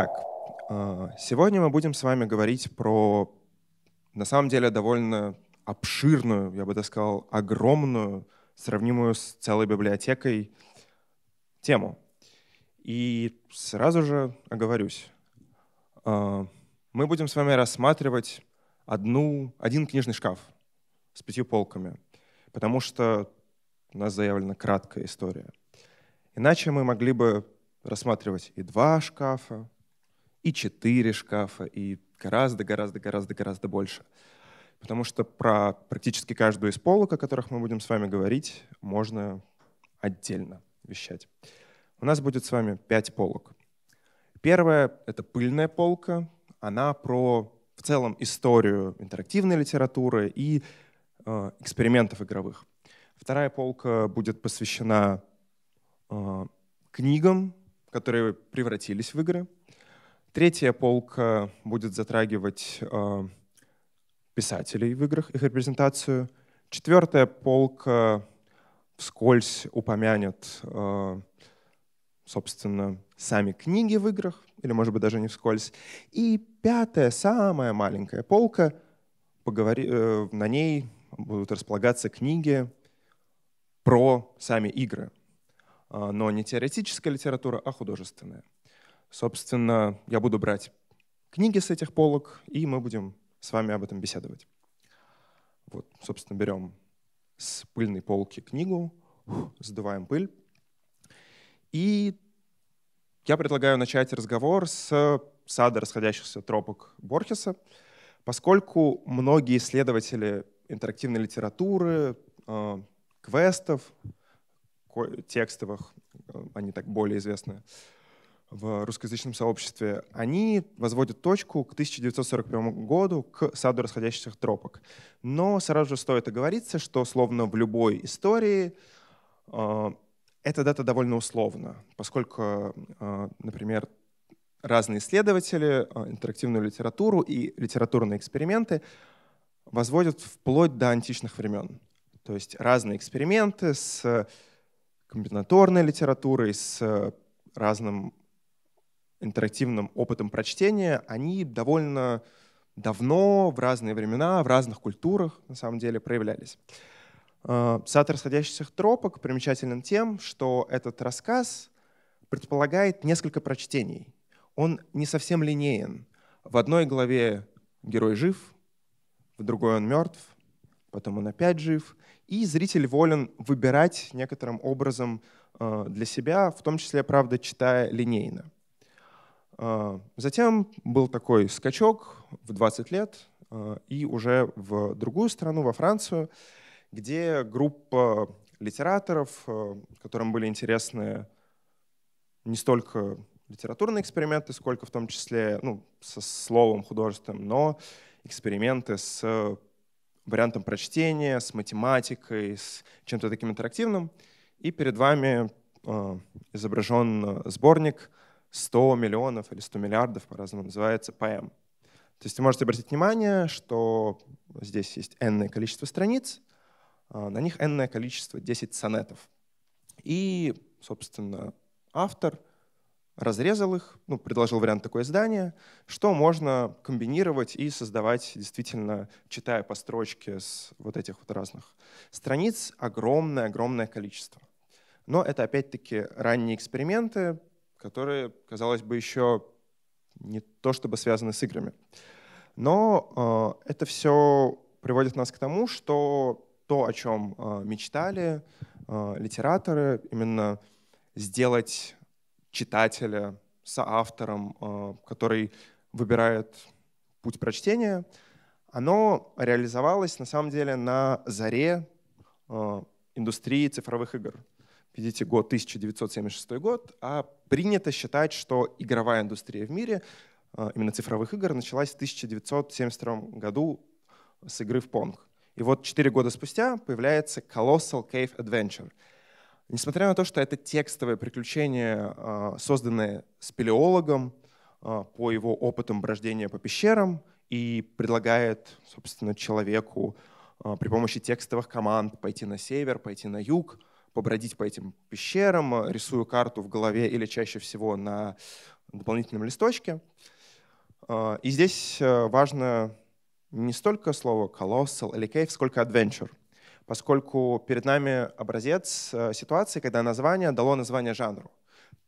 Итак, э, сегодня мы будем с вами говорить про, на самом деле, довольно обширную, я бы так сказал, огромную, сравнимую с целой библиотекой тему. И сразу же оговорюсь, э, мы будем с вами рассматривать одну, один книжный шкаф с пятью полками, потому что у нас заявлена краткая история. Иначе мы могли бы рассматривать и два шкафа, и четыре шкафа, и гораздо-гораздо-гораздо-гораздо больше. Потому что про практически каждую из полок, о которых мы будем с вами говорить, можно отдельно вещать. У нас будет с вами пять полок. Первая — это пыльная полка. Она про в целом историю интерактивной литературы и э, экспериментов игровых. Вторая полка будет посвящена э, книгам, которые превратились в игры — Третья полка будет затрагивать э, писателей в играх, их репрезентацию. Четвертая полка вскользь упомянет, э, собственно, сами книги в играх, или, может быть, даже не вскользь. И пятая, самая маленькая полка, поговори, э, на ней будут располагаться книги про сами игры, но не теоретическая литература, а художественная. Собственно, я буду брать книги с этих полок, и мы будем с вами об этом беседовать. Вот, собственно, берем с пыльной полки книгу, сдуваем пыль. И я предлагаю начать разговор с сада расходящихся тропок Борхеса, поскольку многие исследователи интерактивной литературы, э, квестов, текстовых, э, они так более известны, в русскоязычном сообществе, они возводят точку к 1941 году, к саду расходящихся тропок. Но сразу же стоит оговориться, что словно в любой истории а, эта дата довольно условна, поскольку, а, например, разные исследователи, а, интерактивную литературу и литературные эксперименты возводят вплоть до античных времен. То есть разные эксперименты с э, комбинаторной литературой, с э, разным интерактивным опытом прочтения, они довольно давно, в разные времена, в разных культурах, на самом деле, проявлялись. Э, Сад расходящихся тропок примечателен тем, что этот рассказ предполагает несколько прочтений. Он не совсем линеен. В одной главе герой жив, в другой он мертв, потом он опять жив. И зритель волен выбирать некоторым образом э, для себя, в том числе, правда, читая линейно. А, затем был такой скачок в 20 лет а, и уже в другую страну, во Францию, где группа литераторов, а, которым были интересны не столько литературные эксперименты, сколько в том числе ну, со словом художественным, но эксперименты с вариантом прочтения, с математикой, с чем-то таким интерактивным. И перед вами изображен сборник 100 миллионов или 100 миллиардов, по-разному называется, поэм. То есть вы можете обратить внимание, что здесь есть энное количество страниц, а, на них энное количество, 10 сонетов. И, собственно, автор разрезал их, ну, предложил вариант такое издание, что можно комбинировать и создавать, действительно, читая по строчке с вот этих вот разных страниц, огромное-огромное количество. Но это, опять-таки, ранние эксперименты, которые, казалось бы, еще не то чтобы связаны с играми. Но э, это все приводит нас к тому, что то, о чем э, мечтали э, литераторы, именно сделать читателя соавтором, э, который выбирает путь прочтения, оно реализовалось на самом деле на заре э, индустрии цифровых игр видите, год 1976 год, а принято считать, что игровая индустрия в мире, а, именно цифровых игр, началась в 1972 году с игры в Понг. И вот четыре года спустя появляется Colossal Cave Adventure. Несмотря на то, что это текстовое приключение, а, созданное спелеологом а, по его опытам брождения по пещерам и предлагает, собственно, человеку при помощи текстовых команд пойти на север, пойти на юг, побродить по этим пещерам, э, рисую карту в голове или чаще всего на дополнительном листочке. Э, и здесь э, важно не столько слово «colossal» или «cave», сколько «adventure», поскольку перед нами образец ситуации, когда название дало название жанру.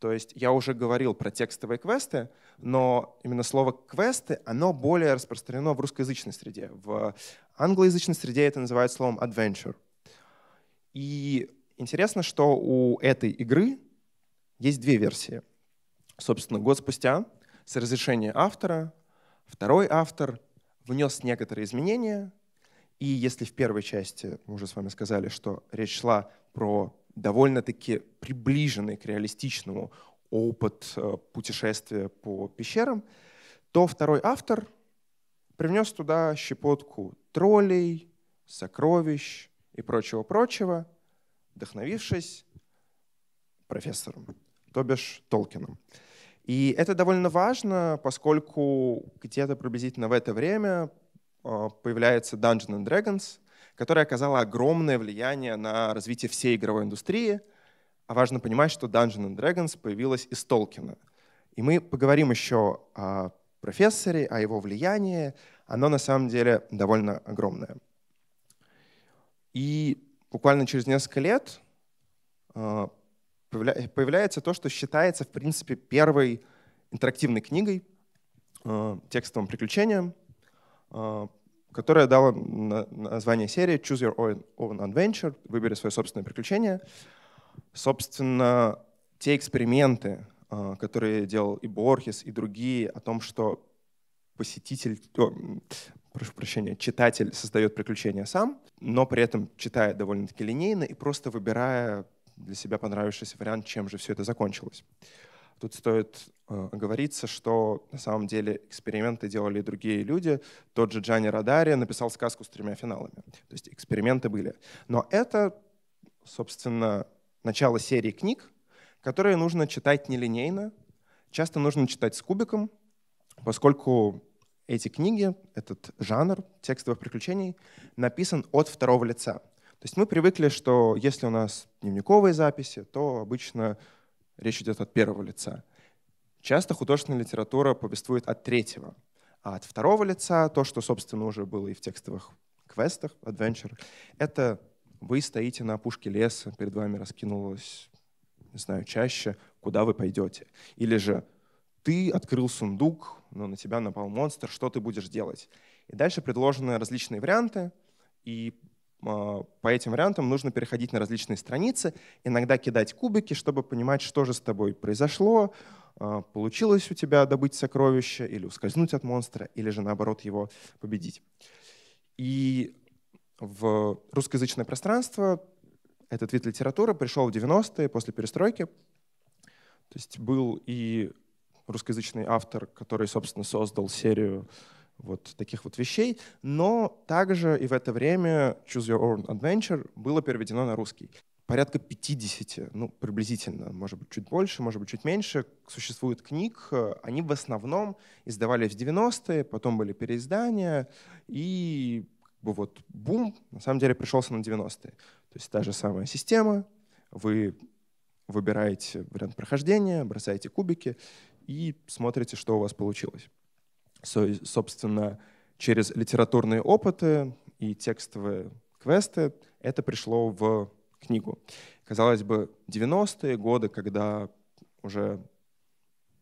То есть я уже говорил про текстовые квесты, но именно слово «квесты» оно более распространено в русскоязычной среде. В англоязычной среде это называют словом «adventure». И Интересно, что у этой игры есть две версии. Собственно, год спустя с разрешения автора второй автор внес некоторые изменения. И если в первой части мы уже с вами сказали, что речь шла про довольно-таки приближенный к реалистичному опыт э, путешествия по пещерам, то второй автор привнес туда щепотку троллей, сокровищ и прочего-прочего — вдохновившись профессором, то бишь Толкином. И это довольно важно, поскольку где-то приблизительно в это время а, появляется Dungeons and Dragons, которая оказала огромное влияние на развитие всей игровой индустрии. А важно понимать, что Dungeons and Dragons появилась из Толкина. И мы поговорим еще о профессоре, о его влиянии. Оно на самом деле довольно огромное. И буквально через несколько лет э, появляется то, что считается, в принципе, первой интерактивной книгой, э, текстовым приключением, э, которая дала название серии «Choose your own, adventure», «Выбери свое собственное приключение». Собственно, те эксперименты, которые делал и Борхес, и другие, о том, что посетитель, прошу прощения, читатель создает приключения сам, но при этом читая довольно-таки линейно и просто выбирая для себя понравившийся вариант, чем же все это закончилось. Тут стоит э, оговориться, что на самом деле эксперименты делали другие люди. Тот же Джани Радари написал сказку с тремя финалами. То есть эксперименты были. Но это, собственно, начало серии книг, которые нужно читать нелинейно. Часто нужно читать с кубиком, поскольку эти книги, этот жанр текстовых приключений написан от второго лица. То есть мы привыкли, что если у нас дневниковые записи, то обычно речь идет от первого лица. Часто художественная литература повествует от третьего. А от второго лица, то, что, собственно, уже было и в текстовых квестах, adventure, это вы стоите на опушке леса, перед вами раскинулось, не знаю, чаще, куда вы пойдете. Или же ты открыл сундук, но на тебя напал монстр, что ты будешь делать? И дальше предложены различные варианты, и а, по этим вариантам нужно переходить на различные страницы, иногда кидать кубики, чтобы понимать, что же с тобой произошло, а, получилось у тебя добыть сокровище или ускользнуть от монстра, или же наоборот его победить. И в русскоязычное пространство этот вид литературы пришел в 90-е после перестройки. То есть был и русскоязычный автор, который, собственно, создал серию вот таких вот вещей, но также и в это время Choose Your Own Adventure было переведено на русский. Порядка 50, ну, приблизительно, может быть, чуть больше, может быть, чуть меньше, существует книг. Они в основном издавались в 90-е, потом были переиздания, и вот бум, на самом деле, пришелся на 90-е. То есть та же самая система, вы выбираете вариант прохождения, бросаете кубики, и смотрите, что у вас получилось. собственно, через литературные опыты и текстовые квесты это пришло в книгу. Казалось бы, 90-е годы, когда уже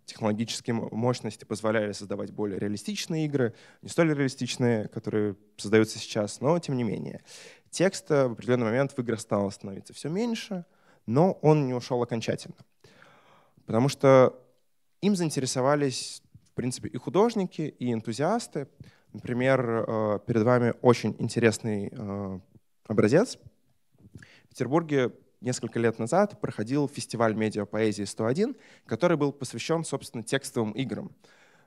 технологические мощности позволяли создавать более реалистичные игры, не столь реалистичные, которые создаются сейчас, но тем не менее. Текста в определенный момент в играх стало становиться все меньше, но он не ушел окончательно. Потому что им заинтересовались, в принципе, и художники, и энтузиасты. Например, э, перед вами очень интересный э, образец. В Петербурге несколько лет назад проходил фестиваль медиапоэзии 101, который был посвящен, собственно, текстовым играм.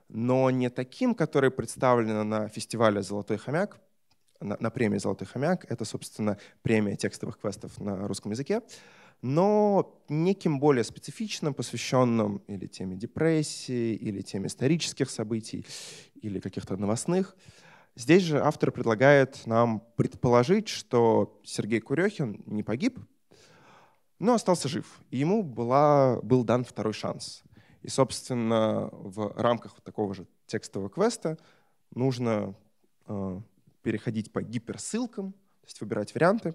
Но не таким, которые представлены на фестивале «Золотой хомяк», на, на премии «Золотой хомяк». Это, собственно, премия текстовых квестов на русском языке но неким более специфичным, посвященным или теме депрессии, или теме исторических событий, или каких-то новостных. Здесь же автор предлагает нам предположить, что Сергей Курехин не погиб, но остался жив. И ему была, был дан второй шанс. И, собственно, в рамках такого же текстового квеста нужно э, переходить по гиперссылкам, то есть выбирать варианты,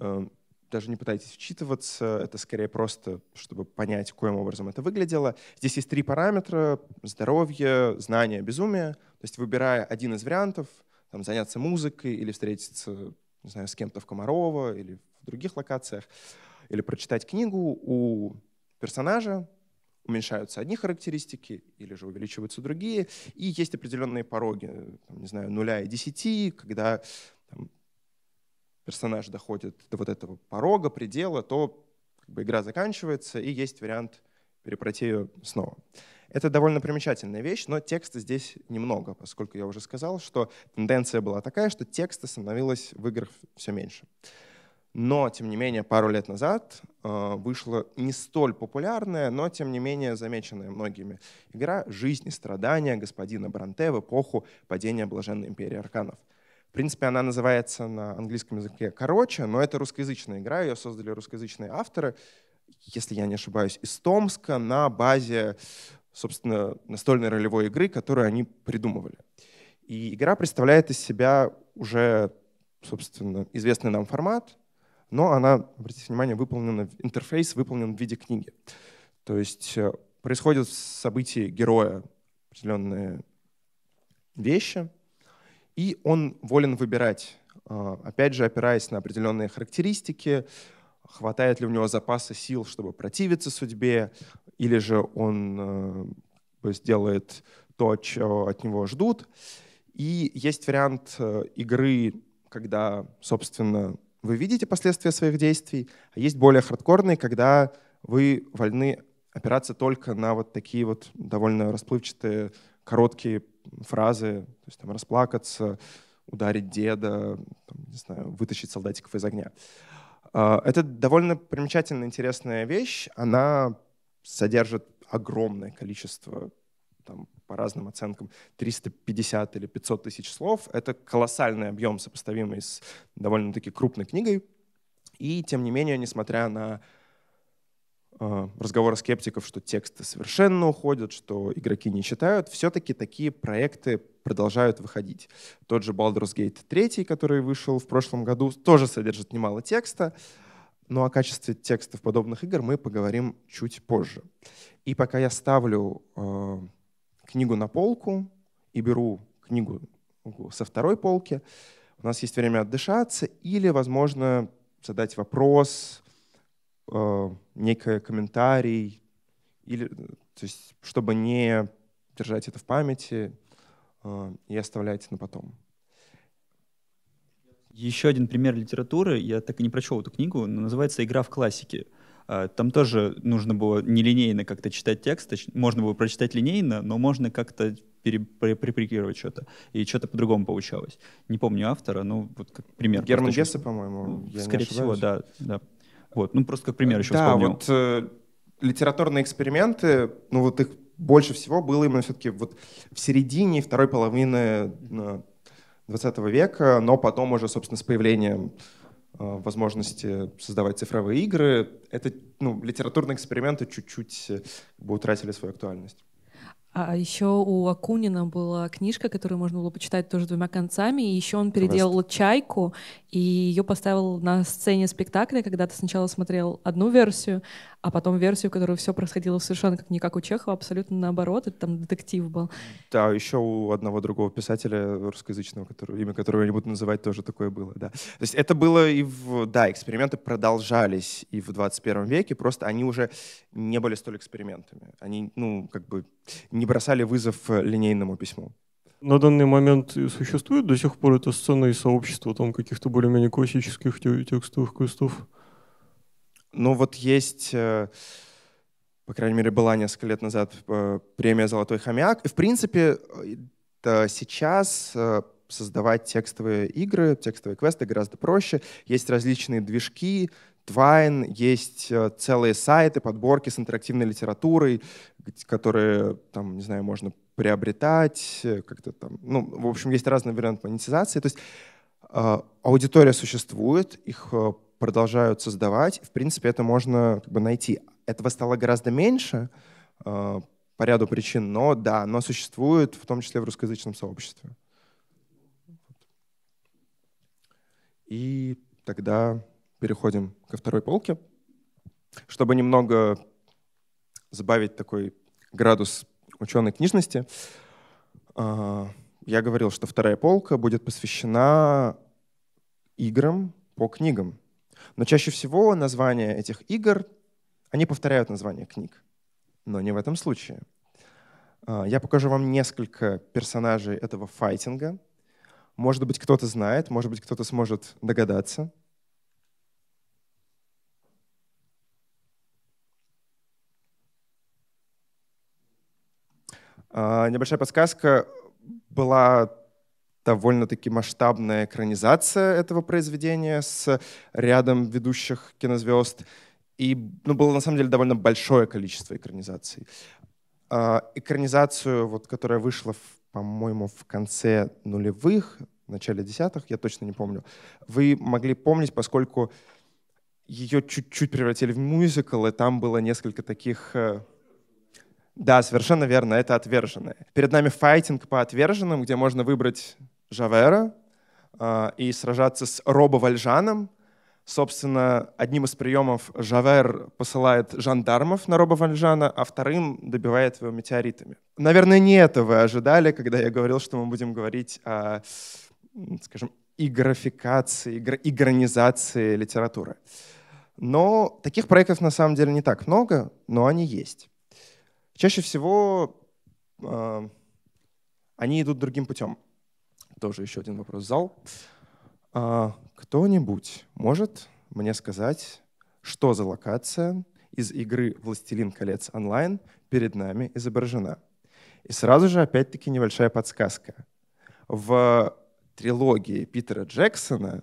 э, даже не пытайтесь вчитываться, это скорее просто, чтобы понять, каким образом это выглядело. Здесь есть три параметра — здоровье, знание, безумие. То есть выбирая один из вариантов, там, заняться музыкой или встретиться, не знаю, с кем-то в Комарово или в других локациях, или прочитать книгу, у персонажа уменьшаются одни характеристики или же увеличиваются другие. И есть определенные пороги, там, не знаю, нуля и десяти, когда персонаж доходит до вот этого порога, предела, то как бы, игра заканчивается, и есть вариант перепройти ее снова. Это довольно примечательная вещь, но текста здесь немного, поскольку я уже сказал, что тенденция была такая, что текста становилось в играх все меньше. Но, тем не менее, пару лет назад э, вышла не столь популярная, но, тем не менее, замеченная многими игра «Жизнь и страдания господина Бранте в эпоху падения Блаженной империи Арканов». В принципе, она называется на английском языке «Короче», но это русскоязычная игра, ее создали русскоязычные авторы, если я не ошибаюсь, из Томска на базе, собственно, настольной ролевой игры, которую они придумывали. И игра представляет из себя уже, собственно, известный нам формат, но она, обратите внимание, выполнена, интерфейс выполнен в виде книги. То есть э, происходят события героя определенные вещи, и он волен выбирать, э, опять же, опираясь на определенные характеристики, хватает ли у него запаса сил, чтобы противиться судьбе, или же он сделает э, то, чего от него ждут. И есть вариант э, игры, когда, собственно, вы видите последствия своих действий, а есть более хардкорные, когда вы вольны опираться только на вот такие вот довольно расплывчатые, короткие фразы, то есть там расплакаться, ударить деда, там, не знаю, вытащить солдатиков из огня. А, это довольно примечательная, интересная вещь. Она содержит огромное количество, там, по разным оценкам, 350 или 500 тысяч слов. Это колоссальный объем, сопоставимый с довольно-таки крупной книгой. И, тем не менее, несмотря на Э, разговоры скептиков, что тексты совершенно уходят, что игроки не читают, все-таки такие проекты продолжают выходить. Тот же Baldur's Gate 3, который вышел в прошлом году, тоже содержит немало текста, но о качестве текстов подобных игр мы поговорим чуть позже. И пока я ставлю э, книгу на полку и беру книгу со второй полки, у нас есть время отдышаться или, возможно, задать вопрос, э, некий комментарий, или, то есть, чтобы не держать это в памяти э, и оставлять на потом. Еще один пример литературы, я так и не прочел эту книгу, но называется «Игра в классике». Э, там тоже нужно было нелинейно как-то читать текст, можно было прочитать линейно, но можно как-то приприкировать что-то. И что-то по-другому получалось. Не помню автора, но вот как пример. Герман Гессе, по-моему. Скорее всего, да, да. Вот, ну просто как пример еще да, вспомнил. вот э, литературные эксперименты, ну вот их больше всего было именно все-таки вот в середине второй половины 20 э, века, но потом уже, собственно, с появлением э, возможности создавать цифровые игры, это ну, литературные эксперименты чуть-чуть э, как бы утратили свою актуальность. А еще у Акунина была книжка, которую можно было почитать тоже двумя концами. И еще он переделал Просто. чайку и ее поставил на сцене спектакля, когда ты сначала смотрел одну версию, а потом версию, в которой все происходило совершенно как не как у Чехова, абсолютно наоборот, это там детектив был. Да, еще у одного другого писателя русскоязычного, который, имя которого я не буду называть, тоже такое было, да. То есть это было и в... Да, эксперименты продолжались и в 21 веке, просто они уже не были столь экспериментами. Они, ну, как бы не бросали вызов линейному письму. На данный момент существует до сих пор эта сцена и сообщество там каких-то более-менее классических текстовых квестов? Ну вот есть, э, по крайней мере, была несколько лет назад э, премия «Золотой хомяк». И, в принципе, э, сейчас создавать текстовые игры, текстовые квесты гораздо проще. Есть различные движки, Twine, есть целые сайты, подборки с интерактивной литературой, которые, там, не знаю, можно приобретать, как-то там, ну, в общем, есть разные варианты монетизации. То есть аудитория существует, их продолжают создавать. В принципе, это можно как бы, найти. Этого стало гораздо меньше э, по ряду причин, но да, оно существует, в том числе в русскоязычном сообществе. И тогда переходим ко второй полке, чтобы немного забавить такой градус ученой книжности. Э, я говорил, что вторая полка будет посвящена играм по книгам. Но чаще всего названия этих игр, они повторяют название книг, но не в этом случае. А, я покажу вам несколько персонажей этого файтинга. Может быть, кто-то знает, может быть, кто-то сможет догадаться. А, небольшая подсказка была довольно-таки масштабная экранизация этого произведения с рядом ведущих кинозвезд. И ну, было на самом деле довольно большое количество экранизаций. А, экранизацию, вот, которая вышла, по-моему, в конце нулевых, начале десятых, я точно не помню, вы могли помнить, поскольку ее чуть-чуть превратили в мюзикл, и там было несколько таких... Э, да, совершенно верно, это отверженное Перед нами файтинг по «Отверженным», где можно выбрать Жавера а, и сражаться с Робо Вальжаном. Собственно, одним из приемов Жавер посылает жандармов на Роба Вальжана, а вторым добивает его метеоритами. Наверное, не это вы ожидали, когда я говорил, что мы будем говорить о, скажем, и графикации, и литературы. Но таких проектов на самом деле не так много, но они есть. Чаще всего э, они идут другим путем тоже еще один вопрос в зал. А, кто-нибудь может мне сказать, что за локация из игры «Властелин колец онлайн» перед нами изображена? И сразу же, опять-таки, небольшая подсказка. В трилогии Питера Джексона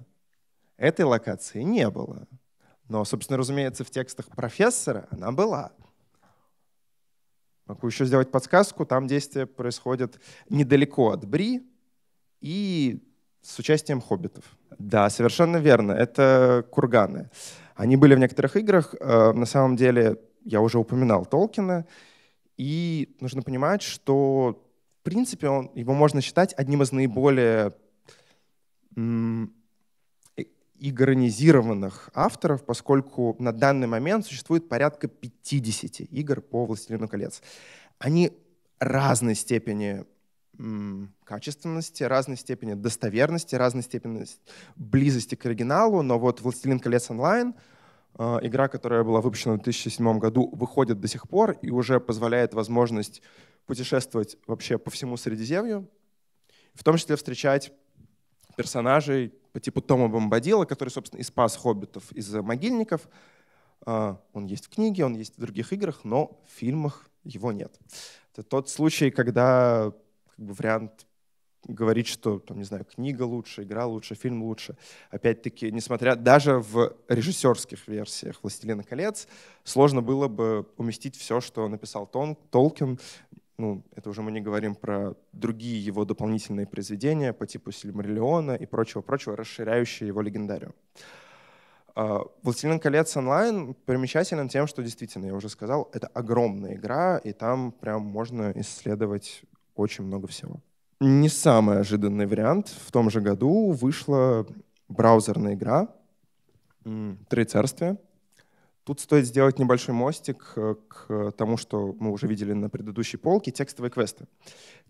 этой локации не было. Но, собственно, разумеется, в текстах профессора она была. Могу еще сделать подсказку. Там действие происходит недалеко от Бри, и с участием хоббитов. Да, совершенно верно. Это курганы. Они были в некоторых играх. Э, на самом деле, я уже упоминал Толкина. И нужно понимать, что, в принципе, он, его можно считать одним из наиболее э, игронизированных авторов, поскольку на данный момент существует порядка 50 игр по «Властелину колец». Они разной степени качественности, разной степени достоверности, разной степени близости к оригиналу, но вот «Властелин колец онлайн» э, игра, которая была выпущена в 2007 году, выходит до сих пор и уже позволяет возможность путешествовать вообще по всему Средиземью, в том числе встречать персонажей по типу Тома Бомбадила, который, собственно, и спас хоббитов из могильников. Э, он есть в книге, он есть в других играх, но в фильмах его нет. Это тот случай, когда как бы вариант говорить, что, там, не знаю, книга лучше, игра лучше, фильм лучше. Опять-таки, несмотря даже в режиссерских версиях «Властелина колец», сложно было бы уместить все, что написал Тон, Толкин. Ну, это уже мы не говорим про другие его дополнительные произведения по типу «Сильмариллиона» и прочего-прочего, расширяющие его легендарию. А, «Властелин колец онлайн» примечателен тем, что действительно, я уже сказал, это огромная игра, и там прям можно исследовать очень много всего. Не самый ожиданный вариант. В том же году вышла браузерная игра «Три царствия», Тут стоит сделать небольшой мостик э, к тому, что мы уже видели на предыдущей полке, текстовые квесты.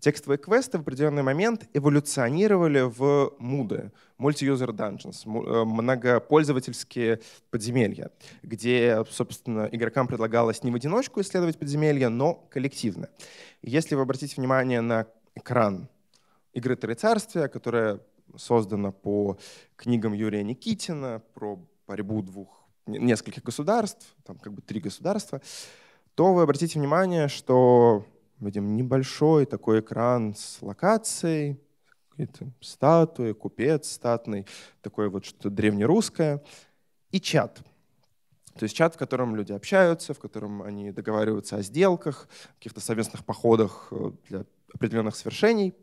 Текстовые квесты в определенный момент эволюционировали в муды, multi-user dungeons, многопользовательские подземелья, где, собственно, игрокам предлагалось не в одиночку исследовать подземелья, но коллективно. Если вы обратите внимание на экран игры "Три «Трицарствия», которая создана по книгам Юрия Никитина про борьбу двух нескольких государств, там как бы три государства, то вы обратите внимание, что видим небольшой такой экран с локацией, какие-то статуи, купец статный, такое вот что-то древнерусское, и чат. То есть чат, в котором люди общаются, в котором они договариваются о сделках, каких-то совместных походах э, для определенных свершений.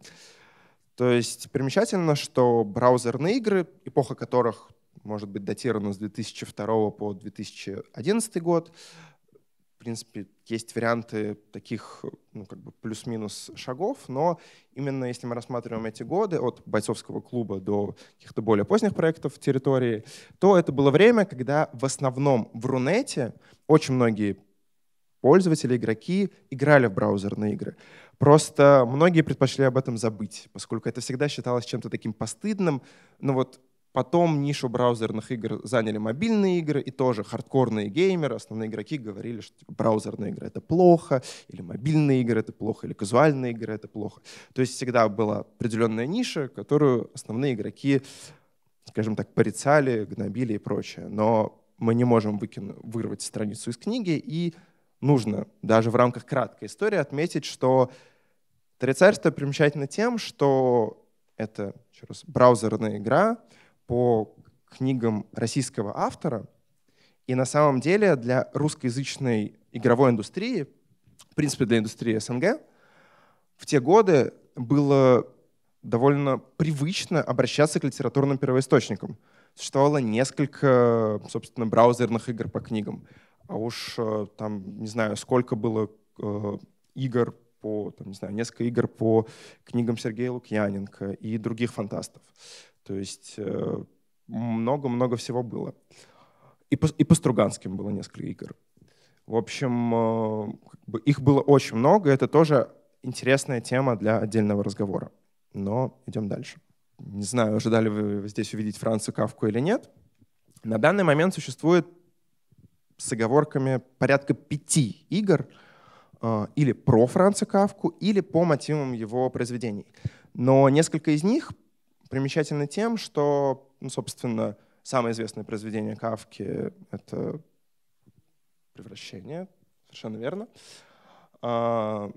То есть примечательно, что браузерные игры, эпоха которых может быть датировано с 2002 по 2011 год. В принципе, есть варианты таких ну, как бы плюс-минус шагов, но именно если мы рассматриваем эти годы от бойцовского клуба до каких-то более поздних проектов в территории, то это было время, когда в основном в Рунете очень многие пользователи, игроки играли в браузерные игры. Просто многие предпочли об этом забыть, поскольку это всегда считалось чем-то таким постыдным. Но вот Потом нишу браузерных игр заняли мобильные игры, и тоже хардкорные геймеры, основные игроки говорили, что типа, браузерные игры — это плохо, или мобильные игры — это плохо, или казуальные игры — это плохо. То есть всегда была определенная ниша, которую основные игроки, скажем так, порицали, гнобили и прочее. Но мы не можем выкину, вырвать страницу из книги, и нужно даже в рамках краткой истории отметить, что «Три царства» примечательно тем, что это, еще раз, браузерная игра — по книгам российского автора. И на самом деле для русскоязычной игровой индустрии, в принципе, для индустрии СНГ, в те годы было довольно привычно обращаться к литературным первоисточникам. Существовало несколько, собственно, браузерных игр по книгам. А уж э, там, не знаю, сколько было э, игр по, там, не знаю, несколько игр по книгам Сергея Лукьяненко и других фантастов. То есть э, много-много всего было. И по, и по Струганским было несколько игр. В общем, э, их было очень много. Это тоже интересная тема для отдельного разговора. Но идем дальше. Не знаю, ожидали вы здесь увидеть Францию Кавку или нет. На данный момент существует с оговорками порядка пяти игр э, или про Франца Кавку, или по мотивам его произведений. Но несколько из них примечательно тем, что, ну, собственно, самое известное произведение Кавки — это «Превращение», совершенно верно. А,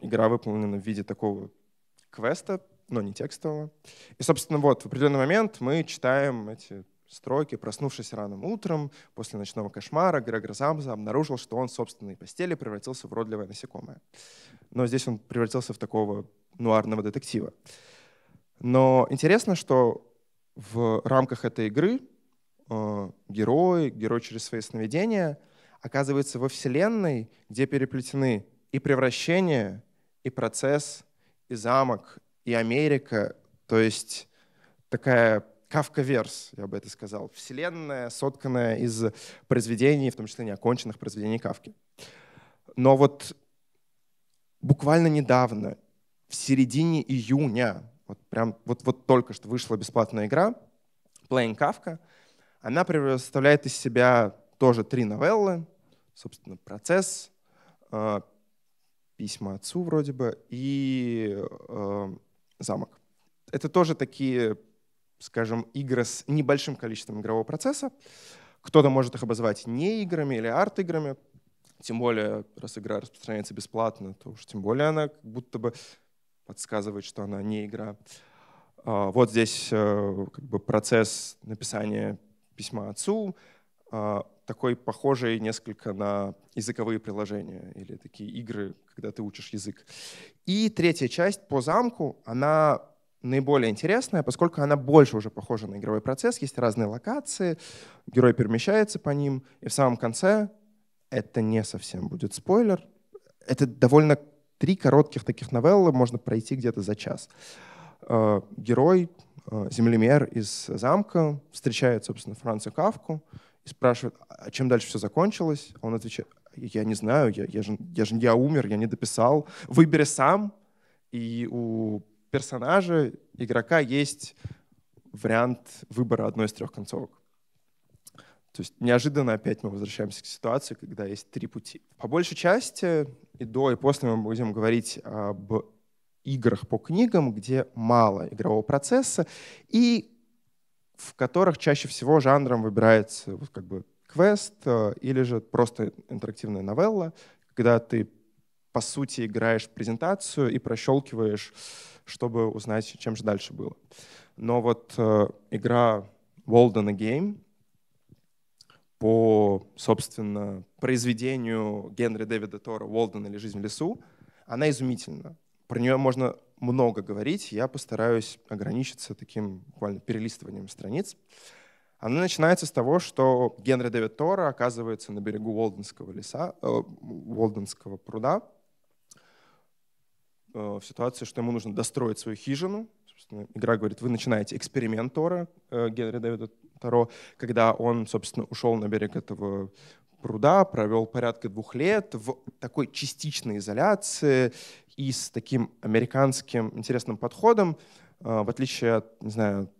игра выполнена в виде такого квеста, но не текстового. И, собственно, вот в определенный момент мы читаем эти строки, проснувшись рано утром, после ночного кошмара, Грегор Замза обнаружил, что он в собственной постели превратился в родливое насекомое. Но здесь он превратился в такого нуарного детектива. Uh, но интересно, что в рамках этой игры э, герой, герой через свои сновидения оказывается во вселенной, где переплетены и превращение, и процесс, и замок, и Америка. То есть такая кавка-верс, я бы это сказал. Вселенная, сотканная из произведений, в том числе неоконченных произведений Кавки. Но вот буквально недавно, в середине июня вот прям вот, вот только что вышла бесплатная игра Playing Kafka. Она представляет из себя тоже три новеллы, собственно, процесс, э, письма отцу вроде бы и э, замок. Это тоже такие, скажем, игры с небольшим количеством игрового процесса. Кто-то может их обозвать не играми или арт-играми, тем более, раз игра распространяется бесплатно, то уж тем более она как будто бы подсказывает, что она не игра. А, вот здесь э, как бы, процесс написания письма отцу, а, такой похожий несколько на языковые приложения или такие игры, когда ты учишь язык. И третья часть по замку, она наиболее интересная, поскольку она больше уже похожа на игровой процесс. Есть разные локации, герой перемещается по ним, и в самом конце это не совсем будет спойлер. Это довольно Три коротких таких новеллы можно пройти где-то за час. Э, герой, э, землемер из замка, встречает, собственно, Франца Кавку и спрашивает, а чем дальше все закончилось? Он отвечает, я не знаю, я, я, же, я же я умер, я не дописал. Выбери сам. И у персонажа, игрока есть вариант выбора одной из трех концовок. То есть неожиданно опять мы возвращаемся к ситуации, когда есть три пути. По большей части и до, и после мы будем говорить об играх по книгам, где мало игрового процесса и в которых чаще всего жанром выбирается вот как бы квест э, или же просто интерактивная новелла, когда ты по сути играешь презентацию и прощелкиваешь, чтобы узнать, чем же дальше было. Но вот э, игра Walden Game — по, собственно, произведению Генри Дэвида Тора Уолдена или «Жизнь в лесу», она изумительна. Про нее можно много говорить, я постараюсь ограничиться таким буквально перелистыванием страниц. Она начинается с того, что Генри Дэвид Тора оказывается на берегу Волденского леса, э, Уолденского пруда э, в ситуации, что ему нужно достроить свою хижину. Собственно, игра говорит, вы начинаете эксперимент Тора э, Генри Дэвида Таро, когда он, собственно, ушел на берег этого пруда, провел порядка двух лет в такой частичной изоляции и с таким американским интересным подходом, э, в отличие от, не знаю,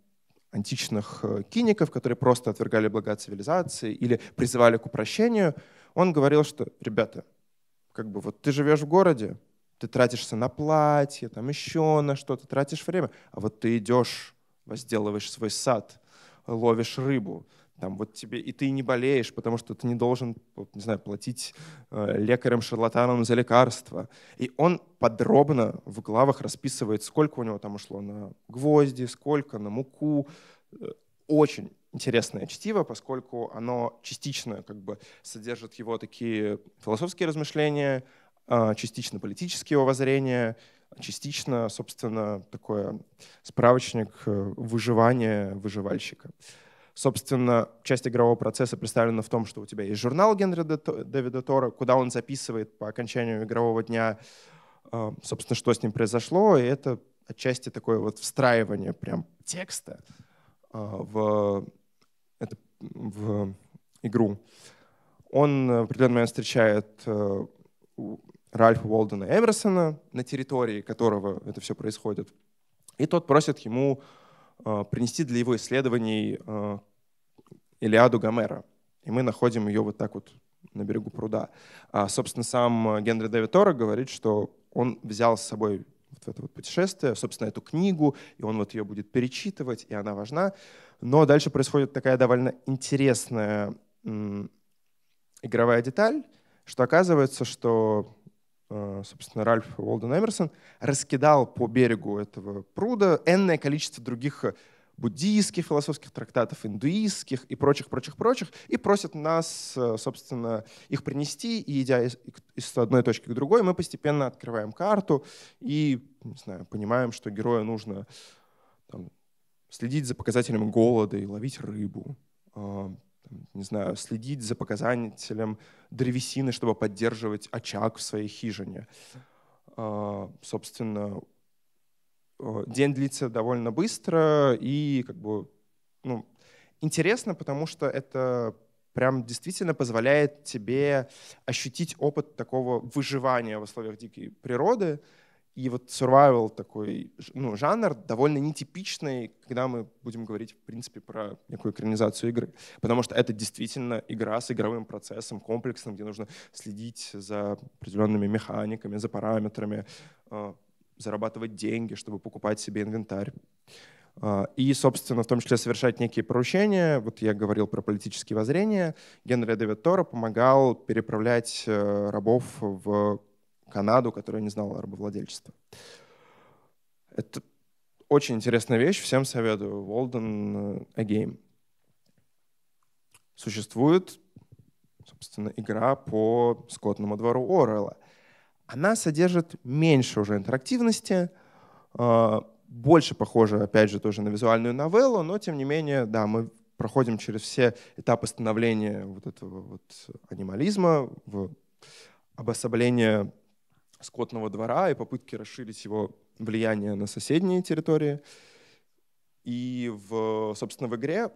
античных э, киников, которые просто отвергали блага цивилизации или призывали к упрощению, он говорил, что, ребята, как бы вот ты живешь в городе, ты тратишься на платье, там еще на что-то, тратишь время, а вот ты идешь, возделываешь свой сад, ловишь рыбу. Там вот тебе и ты не болеешь, потому что ты не должен, не знаю, платить э, лекарям-шарлатанам за лекарства. И он подробно в главах расписывает, сколько у него там ушло на гвозди, сколько на муку. Э, очень интересное чтиво, поскольку оно частично как бы содержит его такие философские размышления, а, частично политические его воззрения, частично, собственно, такое справочник э, выживания выживальщика. Собственно, часть игрового процесса представлена в том, что у тебя есть журнал Генри Дэвида Тора, куда он записывает по окончанию игрового дня, э, собственно, что с ним произошло, и это отчасти такое вот встраивание прям текста э, в, это, в игру. Он в определенный момент встречает Ральфа Уолдена Эмерсона, на территории которого это все происходит. И тот просит ему э, принести для его исследований э, Илиаду Гомера. И мы находим ее вот так вот на берегу пруда. А, собственно, сам Генри Дэвид Тора говорит, что он взял с собой вот это вот путешествие, собственно, эту книгу, и он вот ее будет перечитывать, и она важна. Но дальше происходит такая довольно интересная игровая деталь, что оказывается, что Э, собственно, Ральф Уолден Эмерсон, раскидал по берегу этого пруда энное количество других э, буддийских философских трактатов, индуистских и прочих, прочих, прочих, и просят нас, э, собственно, их принести, и идя из, из одной точки к другой, мы постепенно открываем карту и, не знаю, понимаем, что герою нужно там, следить за показателями голода и ловить рыбу, не знаю, следить за показателем древесины, чтобы поддерживать очаг в своей хижине. А, собственно, э, день длится довольно быстро и как бы ну, интересно, потому что это прям действительно позволяет тебе ощутить опыт такого выживания в условиях дикой природы, и вот survival такой ну, жанр довольно нетипичный, когда мы будем говорить, в принципе, про некую экранизацию игры. Потому что это действительно игра с игровым процессом, комплексным, где нужно следить за определенными механиками, за параметрами, э, зарабатывать деньги, чтобы покупать себе инвентарь. Э, и, собственно, в том числе совершать некие поручения. Вот я говорил про политические воззрения. Генри Дэвид Торо помогал переправлять э, рабов в Канаду, которая не знала рабовладельчества. Это очень интересная вещь, всем советую. Walden э, A Game. Существует, собственно, игра по скотному двору Орелла. Она содержит меньше уже интерактивности, э, больше похожа, опять же, тоже на визуальную новеллу, но, тем не менее, да, мы проходим через все этапы становления вот этого вот анимализма, в обособление скотного двора и попытки расширить его влияние на соседние территории. И, в, собственно, в игре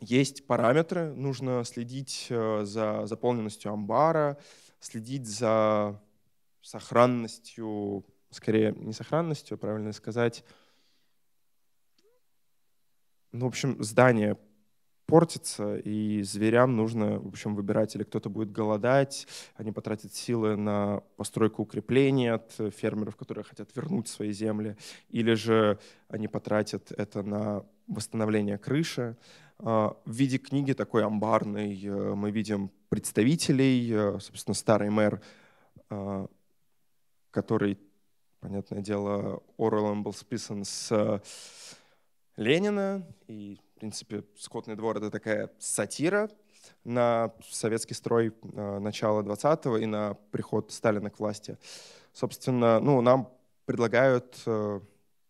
есть параметры, нужно следить э, за заполненностью амбара, следить за сохранностью, скорее не сохранностью, а правильно сказать, ну, в общем, здание портится, и зверям нужно, в общем, выбирать, или кто-то будет голодать, они потратят силы на постройку укрепления от э, фермеров, которые хотят вернуть свои земли, или же они потратят это на восстановление крыши. А, в виде книги такой амбарной э, мы видим представителей, э, собственно, старый мэр, а, который, понятное дело, Орелом был списан с Ленина и в принципе, «Скотный двор» — это такая сатира на советский строй э, начала 20-го и на приход Сталина к власти. Собственно, ну, нам предлагают э,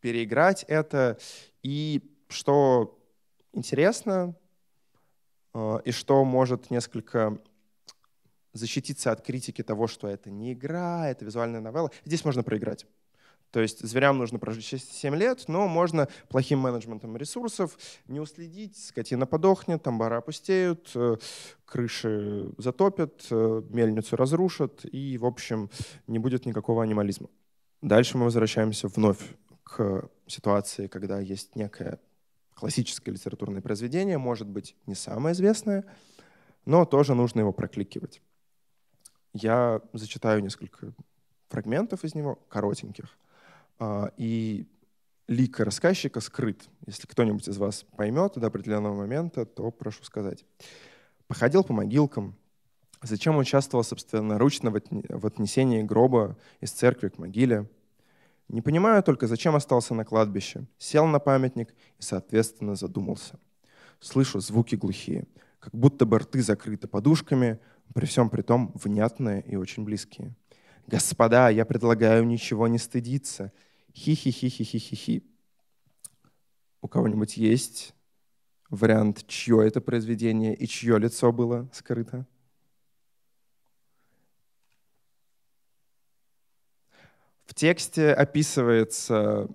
переиграть это. И что интересно, э, и что может несколько защититься от критики того, что это не игра, это визуальная новелла, здесь можно проиграть. То есть зверям нужно прожить 6-7 лет, но можно плохим менеджментом ресурсов не уследить, скотина подохнет, там бары опустеют, э, крыши затопят, э, мельницу разрушат, и, в общем, не будет никакого анимализма. Дальше мы возвращаемся вновь к ситуации, когда есть некое классическое литературное произведение, может быть, не самое известное, но тоже нужно его прокликивать. Я зачитаю несколько фрагментов из него, коротеньких. А, и лик рассказчика скрыт. Если кто-нибудь из вас поймет до определенного момента, то прошу сказать. Походил по могилкам. Зачем участвовал собственноручно в отнесении гроба из церкви к могиле? Не понимаю только, зачем остался на кладбище. Сел на памятник и, соответственно, задумался. Слышу звуки глухие, как будто бы рты закрыты подушками, при всем при том внятные и очень близкие. «Господа, я предлагаю ничего не стыдиться. Хи-хи-хи-хи-хи-хи-хи. У кого-нибудь есть вариант, чье это произведение и чье лицо было скрыто? В тексте описывается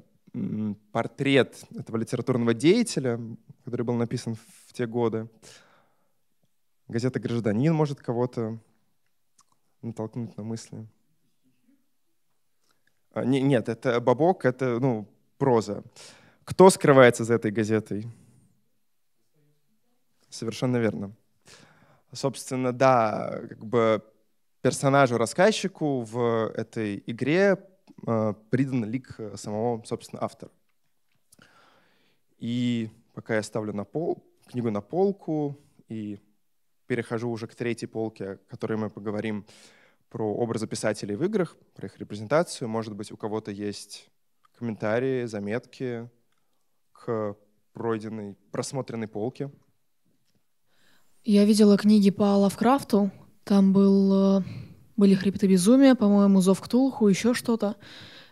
портрет этого литературного деятеля, который был написан в те годы. Газета «Гражданин» может кого-то натолкнуть на мысли. А, не, нет, это бабок, это ну, проза. Кто скрывается за этой газетой? Совершенно верно. Собственно, да, как бы персонажу-рассказчику в этой игре э, придан лик самого, собственно, автора. И пока я ставлю на пол, книгу на полку и перехожу уже к третьей полке, о которой мы поговорим про образы писателей в играх, про их репрезентацию. Может быть, у кого-то есть комментарии, заметки к пройденной, просмотренной полке. Я видела книги по Лавкрафту. Там был, э, были «Хребты безумия», по-моему, «Зов Ктулху», еще что-то.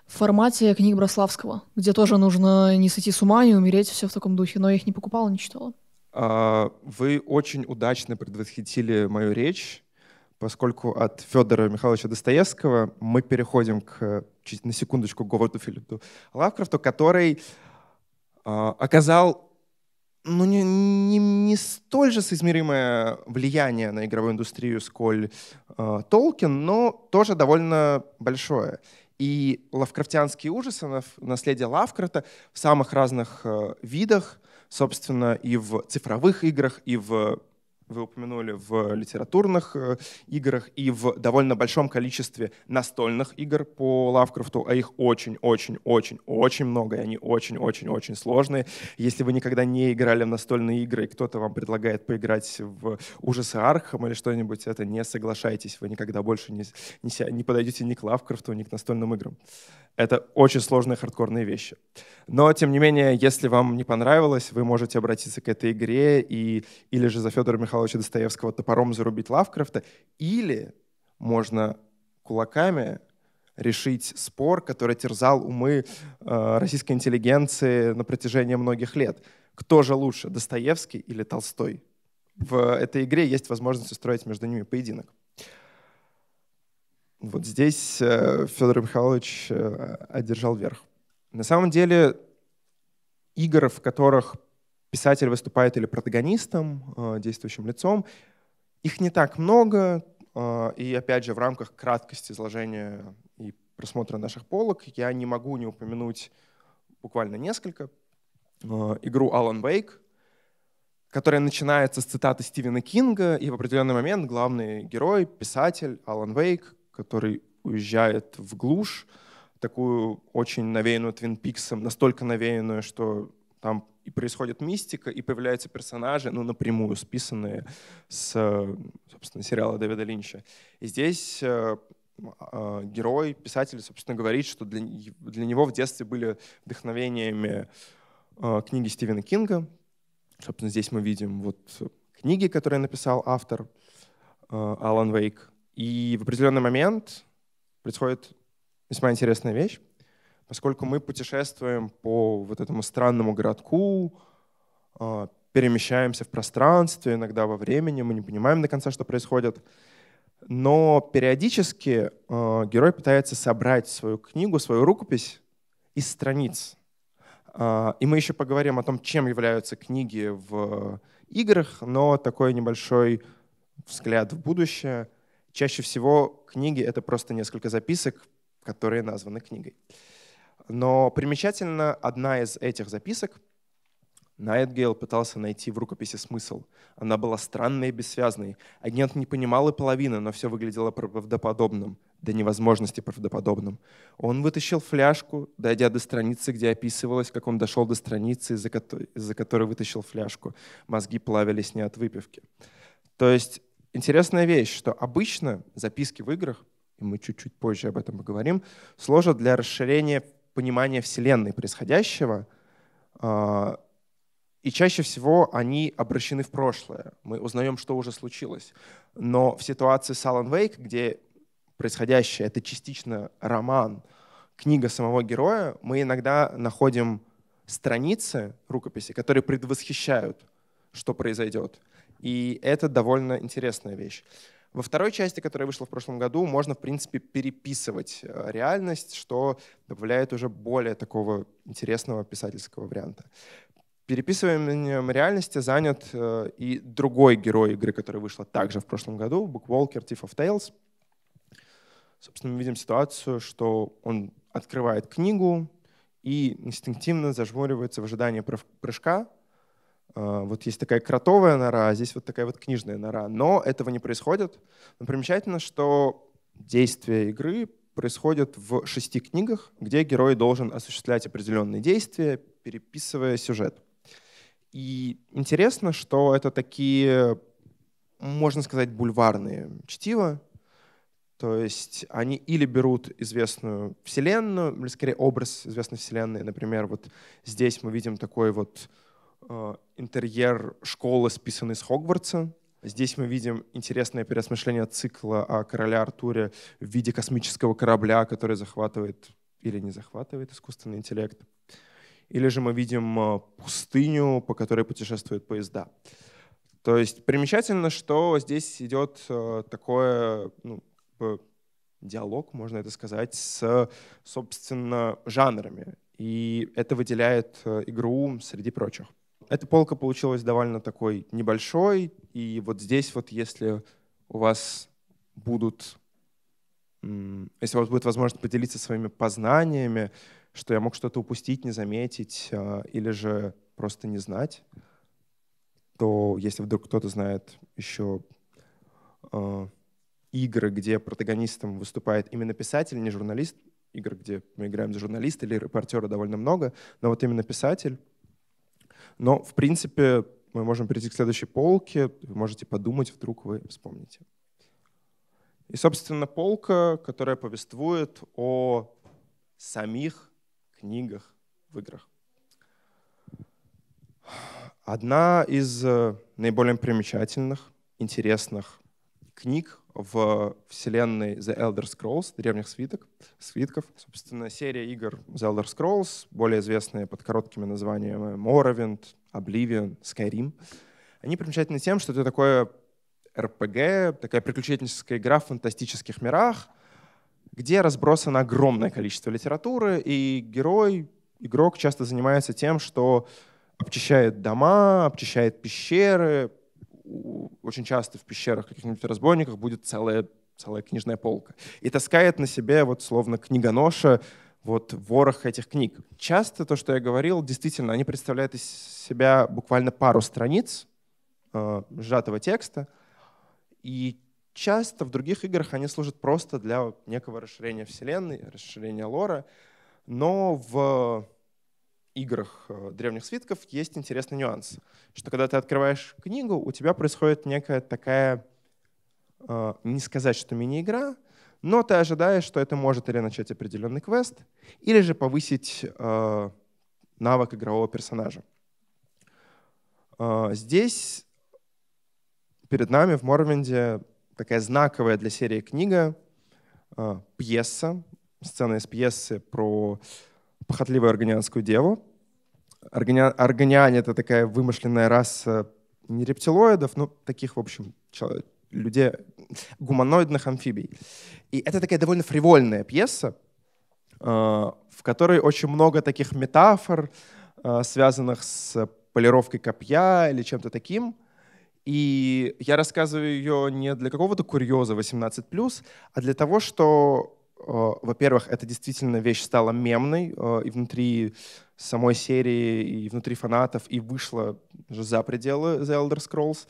В формате книг Брославского, где тоже нужно не сойти с ума, не умереть, все в таком духе. Но я их не покупала, не читала. А, вы очень удачно предвосхитили мою речь поскольку от Федора Михайловича Достоевского мы переходим к, э, чуть на секундочку, Говарду Филиппу Лавкрафту, который э, оказал ну, не, не, не столь же соизмеримое влияние на игровую индустрию, сколь э, Толкин, но тоже довольно большое. И лавкрафтианские ужасы, наследие Лавкрафта в самых разных э, видах, собственно, и в цифровых играх, и в вы упомянули, в литературных э, играх и в довольно большом количестве настольных игр по Лавкрафту, а их очень-очень-очень-очень много, и они очень-очень-очень сложные. Если вы никогда не играли в настольные игры, и кто-то вам предлагает поиграть в ужасы Архам или что-нибудь, это не соглашайтесь, вы никогда больше не, не, не подойдете ни к Лавкрафту, ни к настольным играм. Это очень сложные хардкорные вещи. Но, тем не менее, если вам не понравилось, вы можете обратиться к этой игре и, или же за Федором Михайловичем Михайловича Достоевского топором зарубить Лавкрафта, или можно кулаками решить спор, который терзал умы э, российской интеллигенции на протяжении многих лет. Кто же лучше, Достоевский или Толстой? В этой игре есть возможность устроить между ними поединок. Вот здесь э, Федор Михайлович э, одержал верх. На самом деле, игр, в которых писатель выступает или протагонистом, э, действующим лицом. Их не так много, э, и опять же, в рамках краткости изложения и просмотра наших полок я не могу не упомянуть буквально несколько. Э, игру Алан Вейк, которая начинается с цитаты Стивена Кинга, и в определенный момент главный герой, писатель Алан Вейк, который уезжает в глушь, такую очень навеянную Твин Пиксом, настолько навеянную, что там и происходит мистика, и появляются персонажи, ну, напрямую списанные с, собственно, сериала Дэвида Линча. И здесь э, а, герой, писатель, собственно, говорит, что для, для него в детстве были вдохновениями э, книги Стивена Кинга. Собственно, здесь мы видим вот книги, которые написал автор э, Алан Вейк. И в определенный момент происходит весьма интересная вещь поскольку мы путешествуем по вот этому странному городку, а, перемещаемся в пространстве, иногда во времени, мы не понимаем до конца, что происходит. Но периодически э, герой пытается собрать свою книгу, свою рукопись из страниц. Э, и мы еще поговорим о том, чем являются книги в играх, но такой небольшой взгляд в будущее. Чаще всего книги — это просто несколько записок, которые названы книгой. Э, но примечательно, одна из этих записок Найтгейл пытался найти в рукописи смысл. Она была странной и бессвязной. Агент не понимал и половины, но все выглядело правдоподобным, до невозможности правдоподобным. Он вытащил фляжку, дойдя до страницы, где описывалось, как он дошел до страницы, из-за которой, из которой вытащил фляжку. Мозги плавились не от выпивки. То есть интересная вещь, что обычно записки в играх, и мы чуть-чуть позже об этом поговорим, служат для расширения понимание Вселенной происходящего, а, и чаще всего они обращены в прошлое. Мы узнаем, что уже случилось. Но в ситуации с Alan Wake, где происходящее — это частично роман, книга самого героя, мы иногда находим страницы рукописи, которые предвосхищают, что произойдет. И это довольно интересная вещь. Во второй части, которая вышла в прошлом году, можно, в принципе, переписывать э, реальность, что добавляет уже более такого интересного писательского варианта. Переписыванием реальности занят э, и другой герой игры, которая вышла также в прошлом году, Bookwalker Thief of Tales. Собственно, мы видим ситуацию, что он открывает книгу и инстинктивно зажмуривается в ожидании прыжка, а, вот есть такая кротовая нора, а здесь вот такая вот книжная нора. Но этого не происходит. Но примечательно, что действие игры происходит в шести книгах, где герой должен осуществлять определенные действия, переписывая сюжет. И интересно, что это такие, можно сказать, бульварные чтива. То есть они или берут известную вселенную, или скорее образ известной вселенной. Например, вот здесь мы видим такой вот Э, интерьер школы, списанный с Хогвартса. Здесь мы видим интересное переосмышление цикла о короле Артуре в виде космического корабля, который захватывает или не захватывает искусственный интеллект. Или же мы видим э, пустыню, по которой путешествуют поезда. То есть примечательно, что здесь идет э, такое ну, диалог, можно это сказать, с, собственно, жанрами. И это выделяет игру среди прочих эта полка получилась довольно такой небольшой, и вот здесь вот если у вас будут, если у вас будет возможность поделиться своими познаниями, что я мог что-то упустить, не заметить а, или же просто не знать, то если вдруг кто-то знает еще а, игры, где протагонистом выступает именно писатель, не журналист, игр, где мы играем за журналиста или репортера довольно много, но вот именно писатель, но, в принципе, мы можем перейти к следующей полке. Вы можете подумать, вдруг вы вспомните. И, собственно, полка, которая повествует о самих книгах в играх. Одна из э, наиболее примечательных, интересных книг в вселенной The Elder Scrolls, древних свиток, свитков. Собственно, серия игр The Elder Scrolls, более известные под короткими названиями Morrowind, Oblivion, Skyrim, они примечательны тем, что это такое RPG, такая приключенческая игра в фантастических мирах, где разбросано огромное количество литературы, и герой, игрок часто занимается тем, что обчищает дома, обчищает пещеры, очень часто в пещерах каких-нибудь разбойниках будет целая, целая книжная полка. И таскает на себе вот словно книгоноша вот ворох этих книг. Часто то, что я говорил, действительно, они представляют из себя буквально пару страниц э, сжатого текста, и часто в других играх они служат просто для некого расширения вселенной, расширения лора, но в играх э, древних свитков есть интересный нюанс, что когда ты открываешь книгу, у тебя происходит некая такая, э, не сказать, что мини-игра, но ты ожидаешь, что это может или начать определенный квест, или же повысить э, навык игрового персонажа. Здесь перед нами в Морвинде такая знаковая для серии книга, пьеса, сцена из пьесы про похотливую аргонианскую деву. Органиан, органиане — это такая вымышленная раса э, не рептилоидов, но таких, в общем, человек, людей, гуманоидных амфибий. И это такая довольно фривольная пьеса, э, в которой очень много таких метафор, э, связанных с полировкой копья или чем-то таким. И я рассказываю ее не для какого-то курьеза 18+, а для того, что Э, во-первых, это действительно вещь стала мемной э, и внутри самой серии, и внутри фанатов, и вышла же за пределы The Elder Scrolls.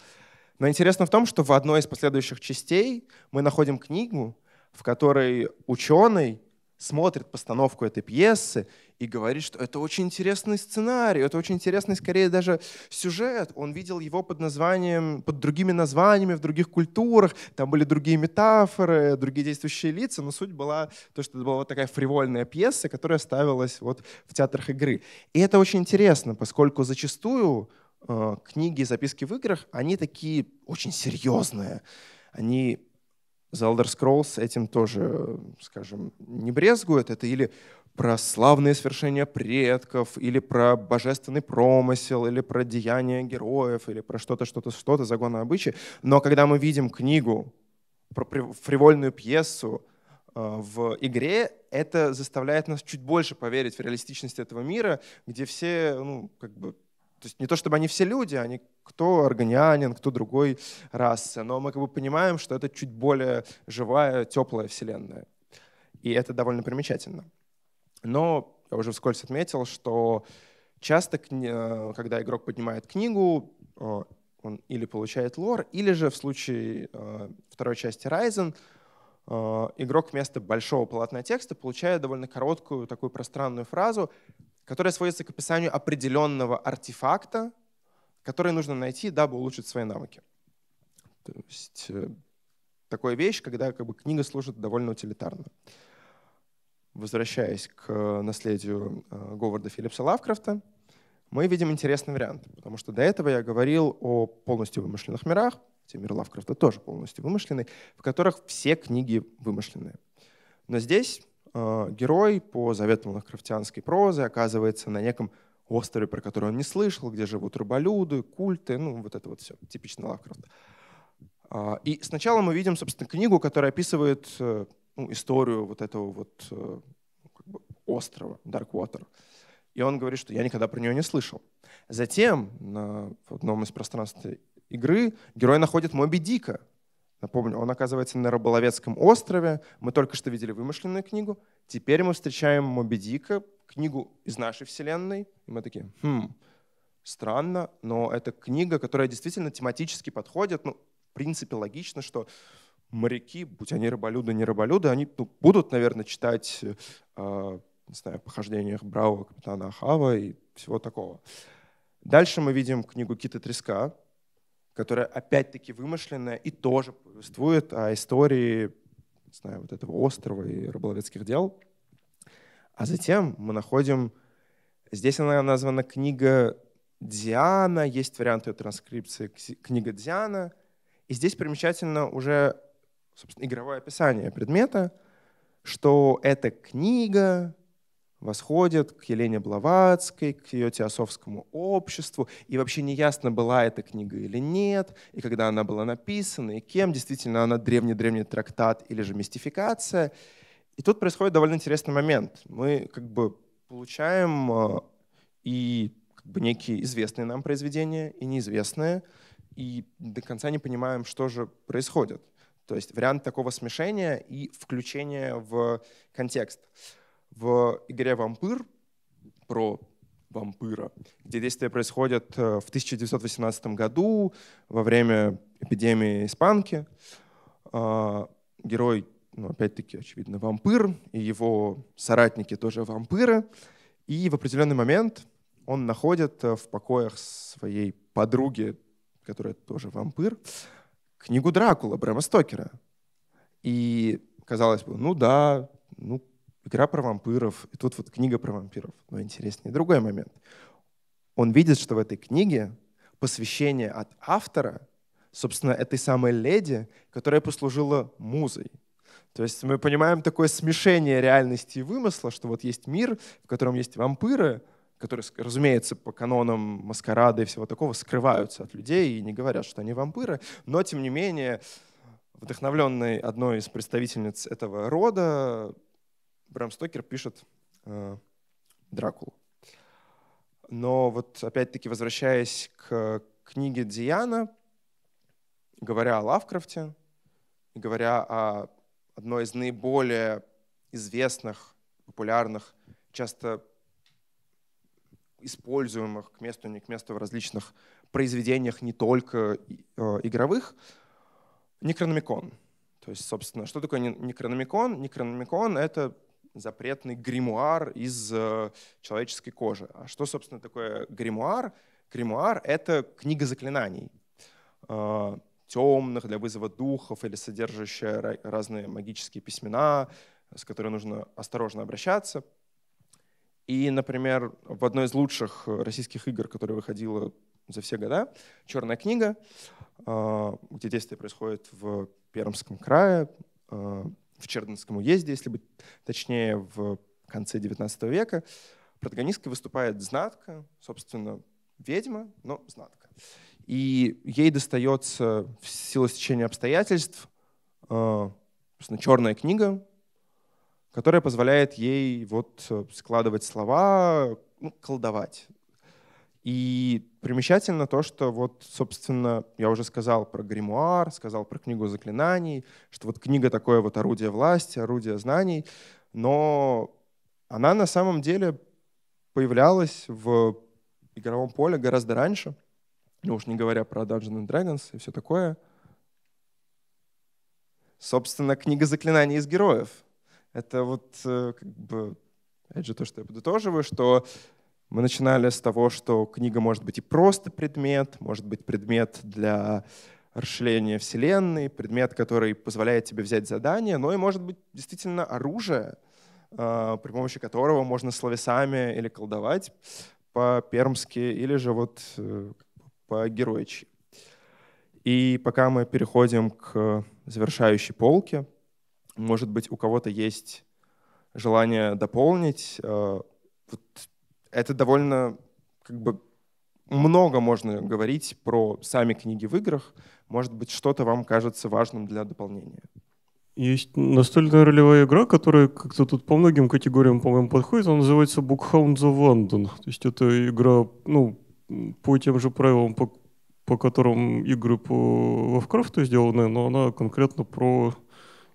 Но интересно в том, что в одной из последующих частей мы находим книгу, в которой ученый смотрит постановку этой пьесы и говорит, что это очень интересный сценарий, это очень интересный, скорее, даже сюжет. Он видел его под названием, под другими названиями в других культурах, там были другие метафоры, другие действующие лица, но суть была то, что это была такая фривольная пьеса, которая ставилась вот в театрах игры. И это очень интересно, поскольку зачастую э, книги записки в играх, они такие очень серьезные. Они The Elder Scrolls этим тоже, э, скажем, не брезгует. Это или про славные свершения предков, или про божественный промысел, или про деяния героев, или про что-то, что-то, что-то, загоны обычаи. Но когда мы видим книгу, про фривольную пьесу э, в игре, это заставляет нас чуть больше поверить в реалистичность этого мира, где все, ну, как бы, то есть не то чтобы они все люди, они кто органианин кто другой расы, но мы как бы понимаем, что это чуть более живая, теплая вселенная. И это довольно примечательно. Но я уже вскользь отметил, что часто, э, когда игрок поднимает книгу, э, он или получает лор, или же в случае э, второй части Ryzen игрок вместо большого полотна текста получает довольно короткую такую пространную фразу, которая сводится к описанию определенного артефакта, который нужно найти, дабы улучшить свои навыки. То есть такая вещь, когда как бы, книга служит довольно утилитарно. Uh, возвращаясь к наследию э, Говарда Филлипса Лавкрафта, мы видим интересный вариант, потому что до этого я говорил о полностью вымышленных мирах, хотя миры Лавкрафта тоже полностью вымышленный, в которых все книги вымышленные. Но здесь э, герой по заветам лавкрафтианской прозы оказывается на неком острове, про который он не слышал, где живут рыболюды, культы, ну вот это вот все, типично Лавкрафт. Э, и сначала мы видим, собственно, книгу, которая описывает э, ну, историю вот этого вот э, как бы острова Дарквотер. И он говорит, что я никогда про нее не слышал. Затем на одном из пространств игры герой находит Моби Дика. Напомню, он оказывается на Рыболовецком острове. Мы только что видели вымышленную книгу. Теперь мы встречаем Моби Дика, книгу из нашей вселенной. И мы такие, хм, странно, но это книга, которая действительно тематически подходит. Ну, в принципе, логично, что моряки, будь они рыболюды, не рыболюды, они ну, будут, наверное, читать, э, не знаю, о похождениях Брау, капитана Ахава и всего такого. Дальше мы видим книгу Кита Треска, которая опять-таки вымышленная и тоже повествует о истории, не знаю, вот этого острова и рыболовецких дел. А затем мы находим, здесь она названа книга Диана, есть вариант ее транскрипции, книга Диана. И здесь примечательно уже собственно, игровое описание предмета, что эта книга восходит к Елене Блаватской, к ее теософскому обществу, и вообще неясно, была эта книга или нет, и когда она была написана, и кем, действительно она древний-древний трактат или же мистификация. И тут происходит довольно интересный момент. Мы как бы получаем э, и как бы некие известные нам произведения, и неизвестные, и до конца не понимаем, что же происходит. То есть вариант такого смешения и включения в контекст. В игре «Вампир» про вампира, где действия происходят э, в 1918 году во время эпидемии испанки. А, герой, ну, опять-таки, очевидно, вампир, и его соратники тоже вампиры. И в определенный момент он находит э, в покоях своей подруги, которая тоже вампир, книгу «Дракула» Брэма Стокера. И казалось бы, ну да, ну, игра про вампиров, и тут вот книга про вампиров. Но интереснее другой момент. Он видит, что в этой книге посвящение от автора, собственно, этой самой леди, которая послужила музой. То есть мы понимаем такое смешение реальности и вымысла, что вот есть мир, в котором есть вампиры, которые, разумеется, по канонам маскарада и всего такого скрываются от людей и не говорят, что они вампиры, но, тем не менее, вдохновленный одной из представительниц этого рода, Брэм Стокер пишет э, Дракулу. Но вот опять-таки возвращаясь к книге Диана, говоря о Лавкрафте, говоря о одной из наиболее известных, популярных, часто используемых к месту не к месту в различных произведениях, не только э, игровых, некрономикон. То есть, собственно, что такое некрономикон? Некрономикон — это запретный гримуар из э, человеческой кожи. А что, собственно, такое гримуар? Гримуар — это книга заклинаний э, темных для вызова духов или содержащая разные магические письмена, с которыми нужно осторожно обращаться — и, например, в одной из лучших э, российских игр, которая выходила за все года, «Черная книга», а, где действие происходит в Пермском крае, а, в Чердынском уезде, если быть точнее, в конце XIX века, протагонисткой выступает знатка, собственно, ведьма, но знатка. И ей достается в силу стечения обстоятельств а, собственно, черная книга, которая позволяет ей вот э, складывать слова, ну, колдовать. И примечательно то, что вот, собственно, я уже сказал про гримуар, сказал про книгу заклинаний, что вот книга такое вот орудие власти, орудие знаний, но она на самом деле появлялась в игровом поле гораздо раньше, ну уж не говоря про Dungeons and Dragons и все такое. Собственно, книга заклинаний из героев — это вот э, как бы, опять же, то, что я подытоживаю, что мы начинали с того, что книга может быть и просто предмет, может быть предмет для расширения Вселенной, предмет, который позволяет тебе взять задание, но и может быть действительно оружие, э, при помощи которого можно словесами или колдовать по-пермски или же вот э, по-геройчи. И пока мы переходим к завершающей полке — может быть, у кого-то есть желание дополнить. Э, вот это довольно как бы много можно говорить про сами книги в играх. Может быть, что-то вам кажется важным для дополнения. Есть настольная ролевая игра, которая как-то тут по многим категориям, по-моему, подходит. Она называется Bookhounds of London. То есть это игра, ну, по тем же правилам, по, по которым игры по Lovecraft сделаны, но она конкретно про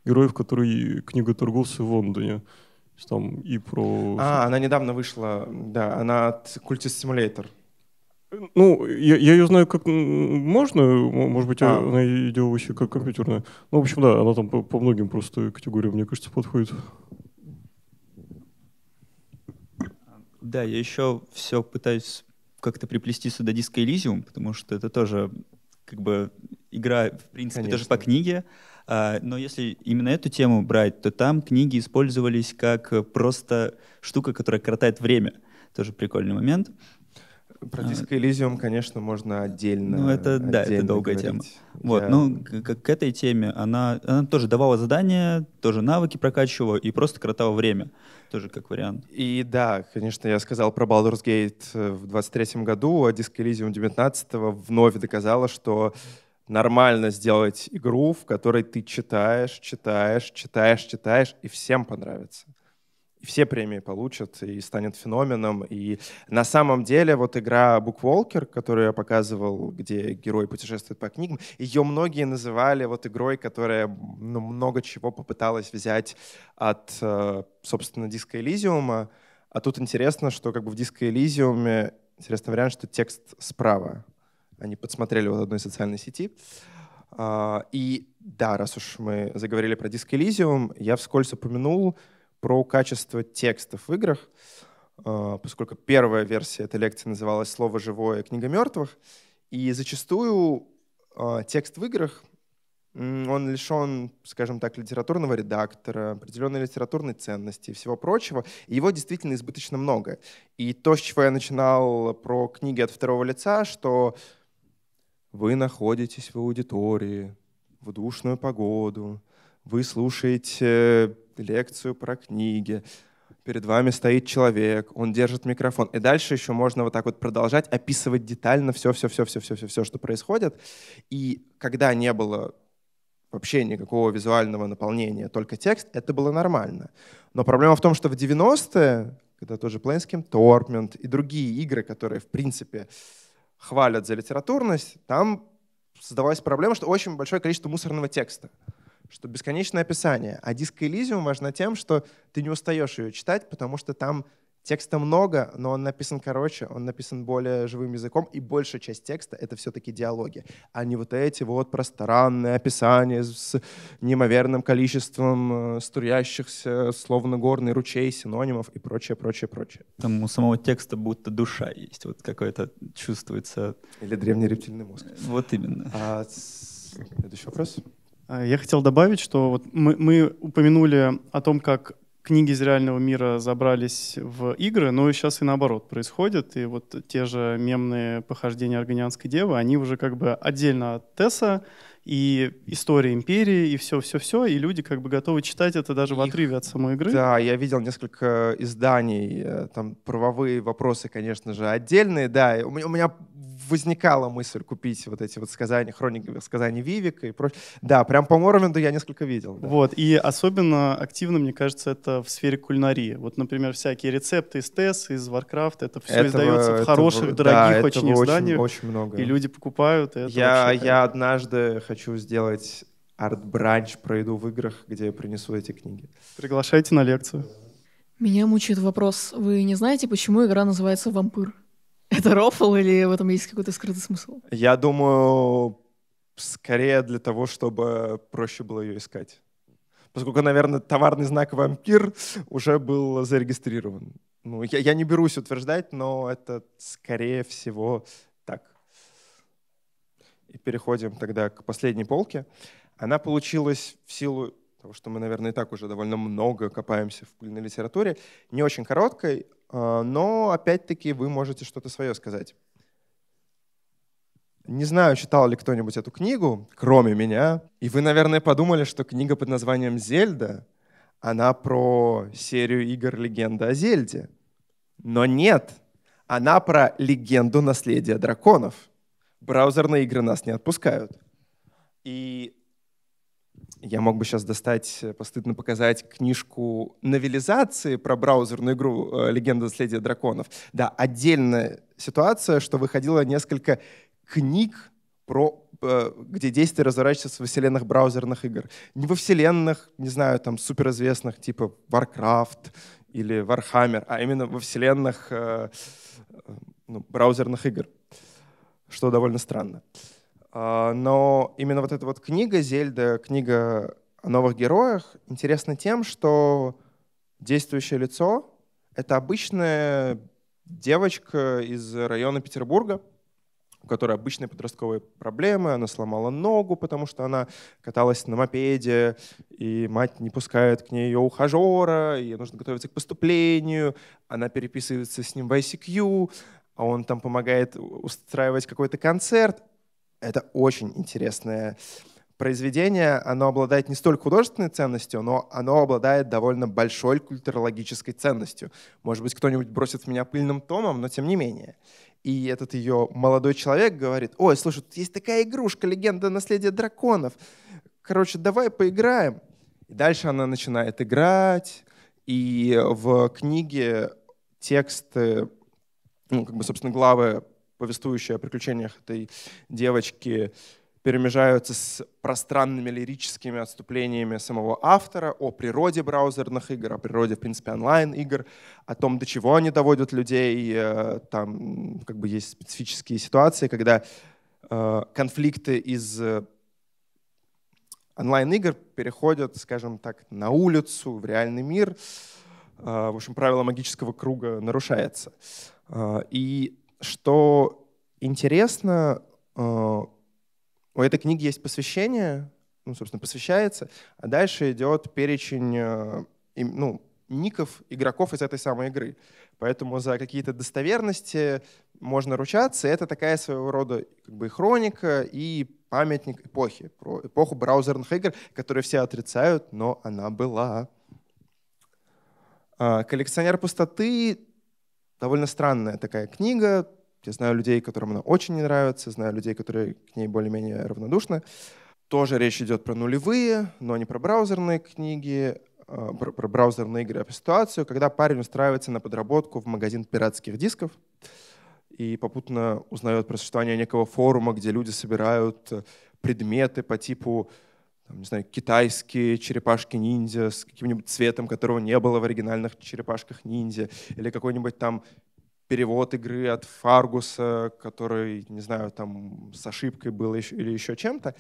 героев, которые книга торговцы в Лондоне. Там и про... А, она недавно вышла, да, она от Культис Симулятор. Ну, я, я ее знаю как можно, может быть, а. она ее делала вообще как компьютерная. Ну, в общем, да, она там по, по многим просто категориям, мне кажется, подходит. Да, я еще все пытаюсь как-то приплести сюда диско Elysium, потому что это тоже как бы игра, в принципе, Конечно. тоже по книге. А, но если именно эту тему брать, то там книги использовались как э, просто штука, которая коротает время. Тоже прикольный момент. Про а. диско конечно, можно отдельно. Ну, это отдельно да, это долгая говорить. тема. Вот, Я... ну, к, к этой теме она, она тоже давала задания, тоже навыки прокачивала и просто кротала время тоже как вариант. И да, конечно, я сказал про Baldur's Gate э, в 23 году, а Disco Elysium 19 вновь доказала, что нормально сделать игру, в которой ты читаешь, читаешь, читаешь, читаешь, и всем понравится. И все премии получат, и станет феноменом. И на самом деле вот игра Букволкер, которую я показывал, где герой путешествует по книгам, ее многие называли вот игрой, которая ну, много чего попыталась взять от, э, собственно, Диска Элизиума. А тут интересно, что как бы в Диска Элизиуме интересный вариант, что текст справа они подсмотрели вот одной социальной сети. А, и да, раз уж мы заговорили про Disc Elysium, я вскользь упомянул про качество текстов в играх, а, поскольку первая версия этой лекции называлась «Слово живое, книга мертвых», и зачастую а, текст в играх, он лишен, скажем так, литературного редактора, определенной литературной ценности и всего прочего. его действительно избыточно много. И то, с чего я начинал про книги от второго лица, что вы находитесь в аудитории в душную погоду, вы слушаете э, лекцию про книги, перед вами стоит человек, он держит микрофон. И дальше еще можно вот так вот продолжать описывать детально все-все-все-все-все-все, что происходит. И когда не было вообще никакого визуального наполнения, только текст, это было нормально. Но проблема в том, что в 90-е, когда тоже Плейнским, Тормент и другие игры, которые, в принципе, хвалят за литературность, там создавалась проблема, что очень большое количество мусорного текста, что бесконечное описание. А диско Elysium важно тем, что ты не устаешь ее читать, потому что там Текста много, но он написан короче, он написан более живым языком, и большая часть текста — это все-таки диалоги, а не вот эти вот пространные описания с неимоверным количеством э, струящихся, словно горный ручей, синонимов и прочее, прочее, прочее. Там у самого текста будто душа есть, вот какое-то чувствуется... Или древний рептильный мозг. Э, вот именно. А, следующий вопрос. А, я хотел добавить, что вот мы, мы упомянули о том, как книги из реального мира забрались в игры, но сейчас и наоборот происходит. И вот те же мемные похождения Аргонианской девы, они уже как бы отдельно от Тесса, и история империи, и все-все-все, и люди как бы готовы читать это даже Их, в отрыве от самой игры. Да, я видел несколько изданий, э, там правовые вопросы, конечно же, отдельные, да, у меня, у меня возникала мысль купить вот эти вот сказания, хроники сказаний Вивика и прочее. Да, прям по Морвинду я несколько видел. Да. Вот, и особенно активно, мне кажется, это в сфере кулинарии. Вот, например, всякие рецепты из ТЭС, из варкрафта это все этого, издается в хороших, этого, дорогих да, очень изданиях. Очень, очень много. И люди покупают. И я, я однажды хочу сделать арт-бранч, пройду в играх, где я принесу эти книги. Приглашайте на лекцию. Меня мучает вопрос. Вы не знаете, почему игра называется «Вампир»? Это рофл или в этом есть какой-то скрытый смысл? Я думаю, скорее для того, чтобы проще было ее искать. Поскольку, наверное, товарный знак «Вампир» уже был зарегистрирован. Ну, я, я не берусь утверждать, но это, скорее всего, и переходим тогда к последней полке. Она получилась в силу того, что мы, наверное, и так уже довольно много копаемся в пыльной литературе, не очень короткой, а, но опять-таки вы можете что-то свое сказать. Не знаю, читал ли кто-нибудь эту книгу, кроме меня. И вы, наверное, подумали, что книга под названием «Зельда», она про серию игр «Легенда о Зельде». Но нет, она про легенду наследия драконов — браузерные игры нас не отпускают. И я мог бы сейчас достать, э, постыдно показать книжку новелизации про браузерную игру э, «Легенда наследия драконов». Да, отдельная ситуация, что выходило несколько книг, про, э, где действие разворачивается во вселенных браузерных игр. Не во вселенных, не знаю, там суперизвестных, типа Warcraft или Warhammer, а именно во вселенных ну, браузерных игр что довольно странно. А, но именно вот эта вот книга Зельда, книга о новых героях, интересна тем, что действующее лицо — это обычная девочка из района Петербурга, у которой обычные подростковые проблемы. Она сломала ногу, потому что она каталась на мопеде, и мать не пускает к ней ее ухажера, ей нужно готовиться к поступлению. Она переписывается с ним в ICQ, а он там помогает устраивать какой-то концерт. Это очень интересное произведение. Оно обладает не столько художественной ценностью, но оно обладает довольно большой культурологической ценностью. Может быть, кто-нибудь бросит в меня пыльным томом, но тем не менее. И этот ее молодой человек говорит, ой, слушай, тут есть такая игрушка, легенда наследия драконов. Короче, давай поиграем. И дальше она начинает играть, и в книге тексты ну, как бы, собственно, главы, повествующие о приключениях этой девочки, перемежаются с пространными лирическими отступлениями самого автора о природе браузерных игр, о природе, в принципе, онлайн-игр, о том, до чего они доводят людей. Э, там как бы есть специфические ситуации, когда э, конфликты из э, онлайн-игр переходят, скажем так, на улицу, в реальный мир. Э, Э, в общем, правило магического круга нарушается. Э, и что интересно, э, у этой книги есть посвящение, ну, собственно, посвящается, а дальше идет перечень ну, ников игроков из этой самой игры. Поэтому за какие-то достоверности можно ручаться. Это такая своего рода как бы, хроника, и памятник эпохи, про эпоху браузерных игр, которые все отрицают, но она была. А, «Коллекционер пустоты» — довольно странная такая книга. Я знаю людей, которым она очень не нравится, знаю людей, которые к ней более-менее равнодушны. Тоже речь идет про нулевые, но не про браузерные книги, а, про, браузерные игры, а про ситуацию, когда парень устраивается на подработку в магазин пиратских дисков и попутно узнает про существование некого форума, где люди собирают предметы по типу там, не знаю, китайские черепашки-ниндзя с каким-нибудь цветом, которого не было в оригинальных черепашках-ниндзя, или какой-нибудь там перевод игры от Фаргуса, который, не знаю, там с ошибкой был еще, или еще чем-то.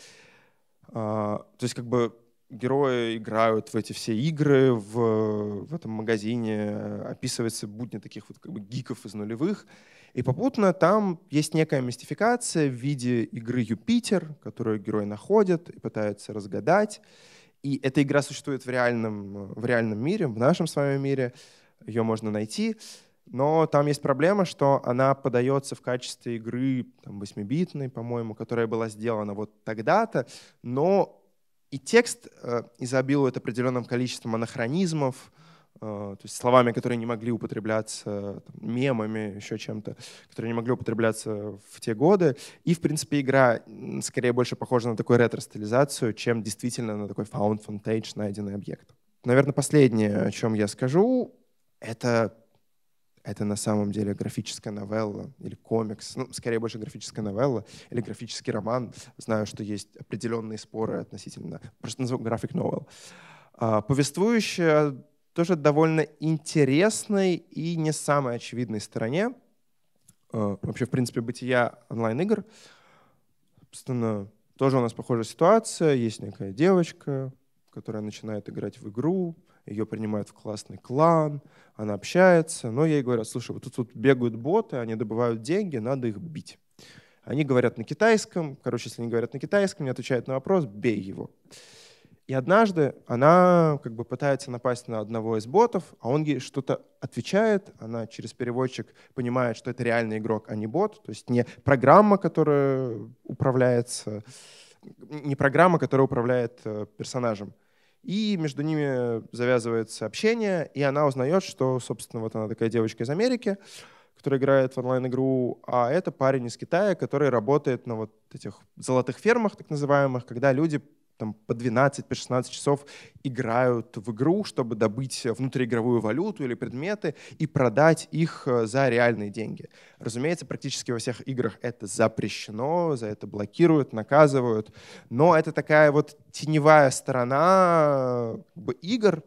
А, то есть как бы герои играют в эти все игры, в, в этом магазине э, описывается будни таких вот как бы гиков из нулевых. И попутно там есть некая мистификация в виде игры «Юпитер», которую герои находят и пытаются разгадать. И эта игра существует в реальном, э, в реальном мире, в нашем с вами мире. Ее можно найти. Но там есть проблема, что она подается в качестве игры там, 8-битной, по-моему, которая была сделана вот тогда-то, но и текст э, изобилует определенным количеством анахронизмов, Э, то есть словами, которые не могли употребляться, там, мемами, еще чем-то, которые не могли употребляться в те годы. И, в принципе, игра скорее больше похожа на такую ретро-стилизацию, чем действительно на такой found footage, найденный объект. Наверное, последнее, о чем я скажу, это это на самом деле графическая новелла или комикс, ну, скорее больше графическая новелла или графический роман. Знаю, что есть определенные споры относительно, просто назову график новелл. А, повествующая тоже довольно интересной и не самой очевидной стороне э, вообще, в принципе, бытия онлайн-игр. Собственно, тоже у нас похожая ситуация. Есть некая девочка, которая начинает играть в игру, ее принимают в классный клан, она общается, но ей говорят, слушай, вот тут, тут бегают боты, они добывают деньги, надо их бить. Они говорят на китайском, короче, если они говорят на китайском, не отвечают на вопрос, бей его. И однажды она как бы пытается напасть на одного из ботов, а он ей что-то отвечает, она через переводчик понимает, что это реальный игрок, а не бот, то есть не программа, которая управляется, не программа, которая управляет э, персонажем. И между ними завязывается общение, и она узнает, что, собственно, вот она такая девочка из Америки, которая играет в онлайн-игру, а это парень из Китая, который работает на вот этих золотых фермах, так называемых, когда люди там, по 12, по 16 часов играют в игру, чтобы добыть внутриигровую валюту или предметы и продать их э, за реальные деньги. Разумеется, практически во всех играх это запрещено, за это блокируют, наказывают, но это такая вот теневая сторона э, игр.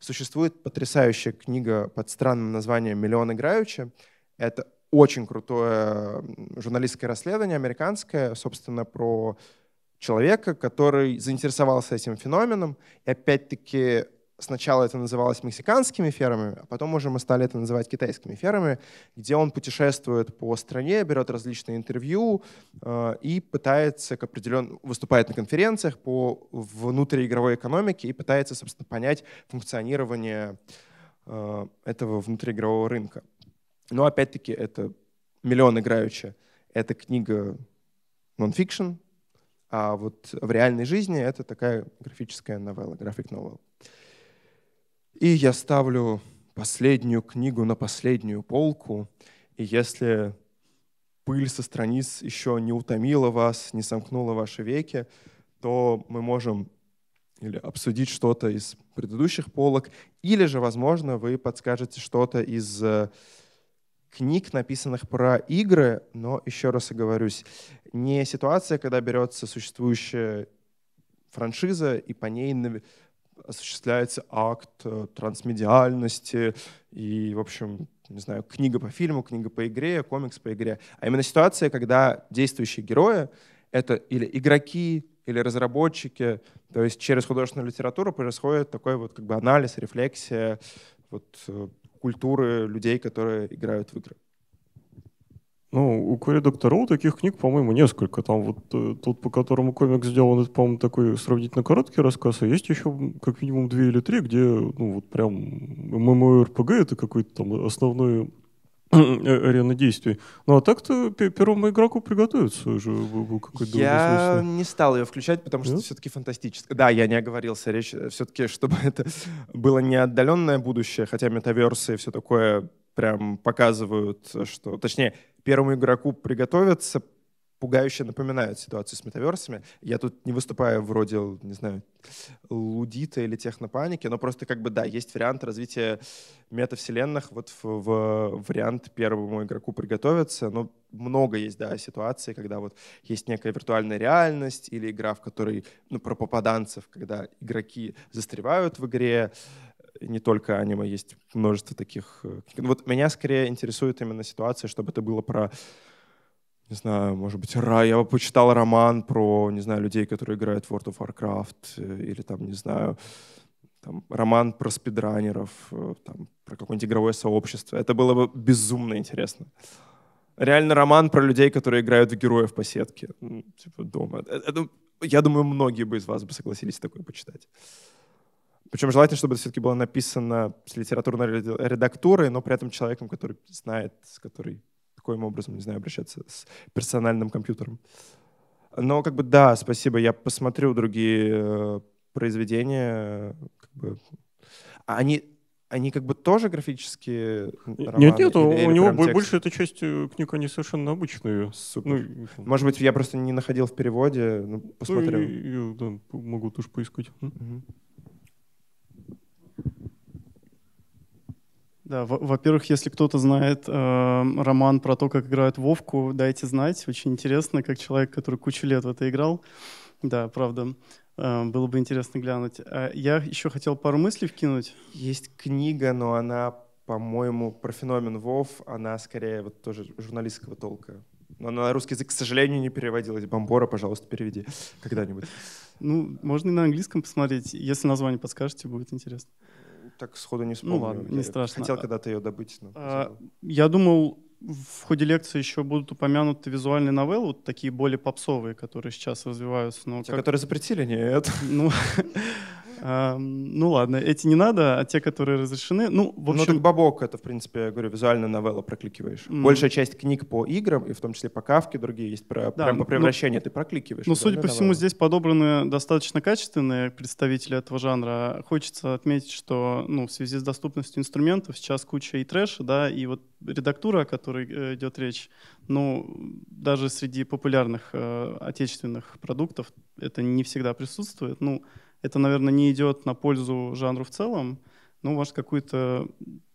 Существует потрясающая книга под странным названием «Миллион играючи». Это очень крутое журналистское расследование американское, собственно, про человека, который заинтересовался этим феноменом. И опять-таки сначала это называлось мексиканскими фермами, а потом уже мы стали это называть китайскими фермами, где он путешествует по стране, берет различные интервью э, и пытается к определен... выступает на конференциях по внутриигровой экономике и пытается, собственно, понять функционирование э, этого внутриигрового рынка. Но опять-таки это «Миллион играющих» — это книга нонфикшн, а вот в реальной жизни это такая графическая новелла, график новелл. И я ставлю последнюю книгу на последнюю полку, и если пыль со страниц еще не утомила вас, не сомкнула ваши веки, то мы можем или обсудить что-то из предыдущих полок, или же, возможно, вы подскажете что-то из э, книг, написанных про игры, но, еще раз оговорюсь, не ситуация, когда берется существующая франшиза и по ней осуществляется акт э, трансмедиальности и, в общем, не знаю, книга по фильму, книга по игре, комикс по игре. А именно ситуация, когда действующие герои — это или игроки, или разработчики, то есть через художественную литературу происходит такой вот как бы анализ, рефлексия, вот э, культуры людей, которые играют в игры. Ну, у Кори Доктору таких книг, по-моему, несколько. Там вот э, тот, по которому комик сделан, это, по-моему, такой сравнительно короткий рассказ, а есть еще как минимум две или три, где, ну, вот прям ММОРПГ — это какой-то там основной Э, арены действий. Ну а так-то первому игроку приготовиться уже был какой-то Я не стал ее включать, потому что Нет? Ну? все-таки фантастическое. Да, я не оговорился. Речь э, все-таки, чтобы это было не отдаленное будущее, хотя метаверсы и все такое прям показывают, что... Точнее, первому игроку приготовиться, пугающе напоминают ситуацию с метаверсами. Я тут не выступаю вроде, не знаю, лудита или технопаники, но просто как бы да, есть вариант развития метавселенных. Вот в, в вариант первому игроку приготовиться, но много есть, да, ситуаций, когда вот есть некая виртуальная реальность или игра, в которой, ну, про попаданцев, когда игроки застревают в игре, не только аниме, есть множество таких. Э, вот меня скорее интересует именно ситуация, чтобы это было про не знаю, может быть, рай. Я почитал роман про, не знаю, людей, которые играют в World of Warcraft, э, или там, не знаю, там, роман про спидранеров, э, там, про какое-нибудь игровое сообщество. Это было бы безумно интересно. Реально роман про людей, которые играют в героев по сетке. Ну, типа дома. Это, э, ну, я думаю, многие бы из вас бы согласились такое почитать. Причем желательно, чтобы это все-таки было написано с литературной редактурой, но при этом человеком, который знает, который каким образом, не знаю, обращаться с персональным компьютером. Но как бы да, спасибо, я посмотрю другие э, произведения. Как бы. Они, они как бы тоже графические романы? Нет, нет, или, у, или него текст? больше эта часть э, книг, они совершенно обычные. Супер. Ну, Может быть, я просто не находил в переводе, ну, ну посмотрю. Ну, я, я да, могу тоже поискать. Угу. Да, во-первых, если кто-то знает э, роман про то, как играют Вовку, дайте знать. Очень интересно, как человек, который кучу лет в это играл. Да, правда, э, было бы интересно глянуть. А я еще хотел пару мыслей вкинуть. Есть книга, но она, по-моему, про феномен Вов. Она скорее вот тоже журналистского толка. Но она на русский язык, к сожалению, не переводилась. Бомбора, пожалуйста, переведи когда-нибудь. Ну, можно и на английском посмотреть. Если название подскажете, будет интересно так сходу не вспомнил. Ну, ладно, не я страшно. Хотел когда-то ее добыть. Но а, я думал, в ходе лекции еще будут упомянуты визуальные новеллы, вот такие более попсовые, которые сейчас развиваются. Но Те, как... которые запретили, нет. Ну, Ну ладно, эти не надо, а те, которые разрешены, ну в общем... Ну так бабок это, в принципе, я говорю, визуально новеллу прокликиваешь. Большая часть книг по играм, и в том числе по Кавке, другие есть про прям ну, по ну, превращению, ты прокликиваешь. Ну, судя ну, по всему, здесь подобраны достаточно качественные представители этого жанра. Хочется отметить, что ну, в связи с доступностью инструментов сейчас куча и трэша, да, и вот редактура, о которой э, идет речь, ну, даже среди популярных э, отечественных продуктов это не всегда присутствует. Ну, это, наверное, не идет на пользу жанру в целом, но, может, какую-то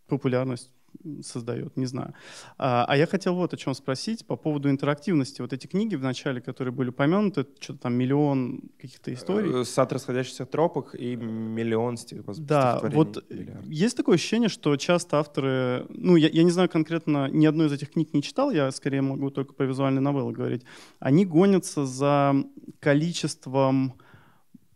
популярность создает, не знаю. А, а я хотел вот о чем спросить по поводу интерактивности. Вот эти книги в начале, которые были упомянуты, что-то там миллион каких-то историй. Э, Сад расходящихся тропок и миллион стихотворений. Да, вот миллиард. есть такое ощущение, что часто авторы, ну я, я не знаю конкретно, ни одной из этих книг не читал, я скорее могу только по визуальной новелле говорить, они гонятся за количеством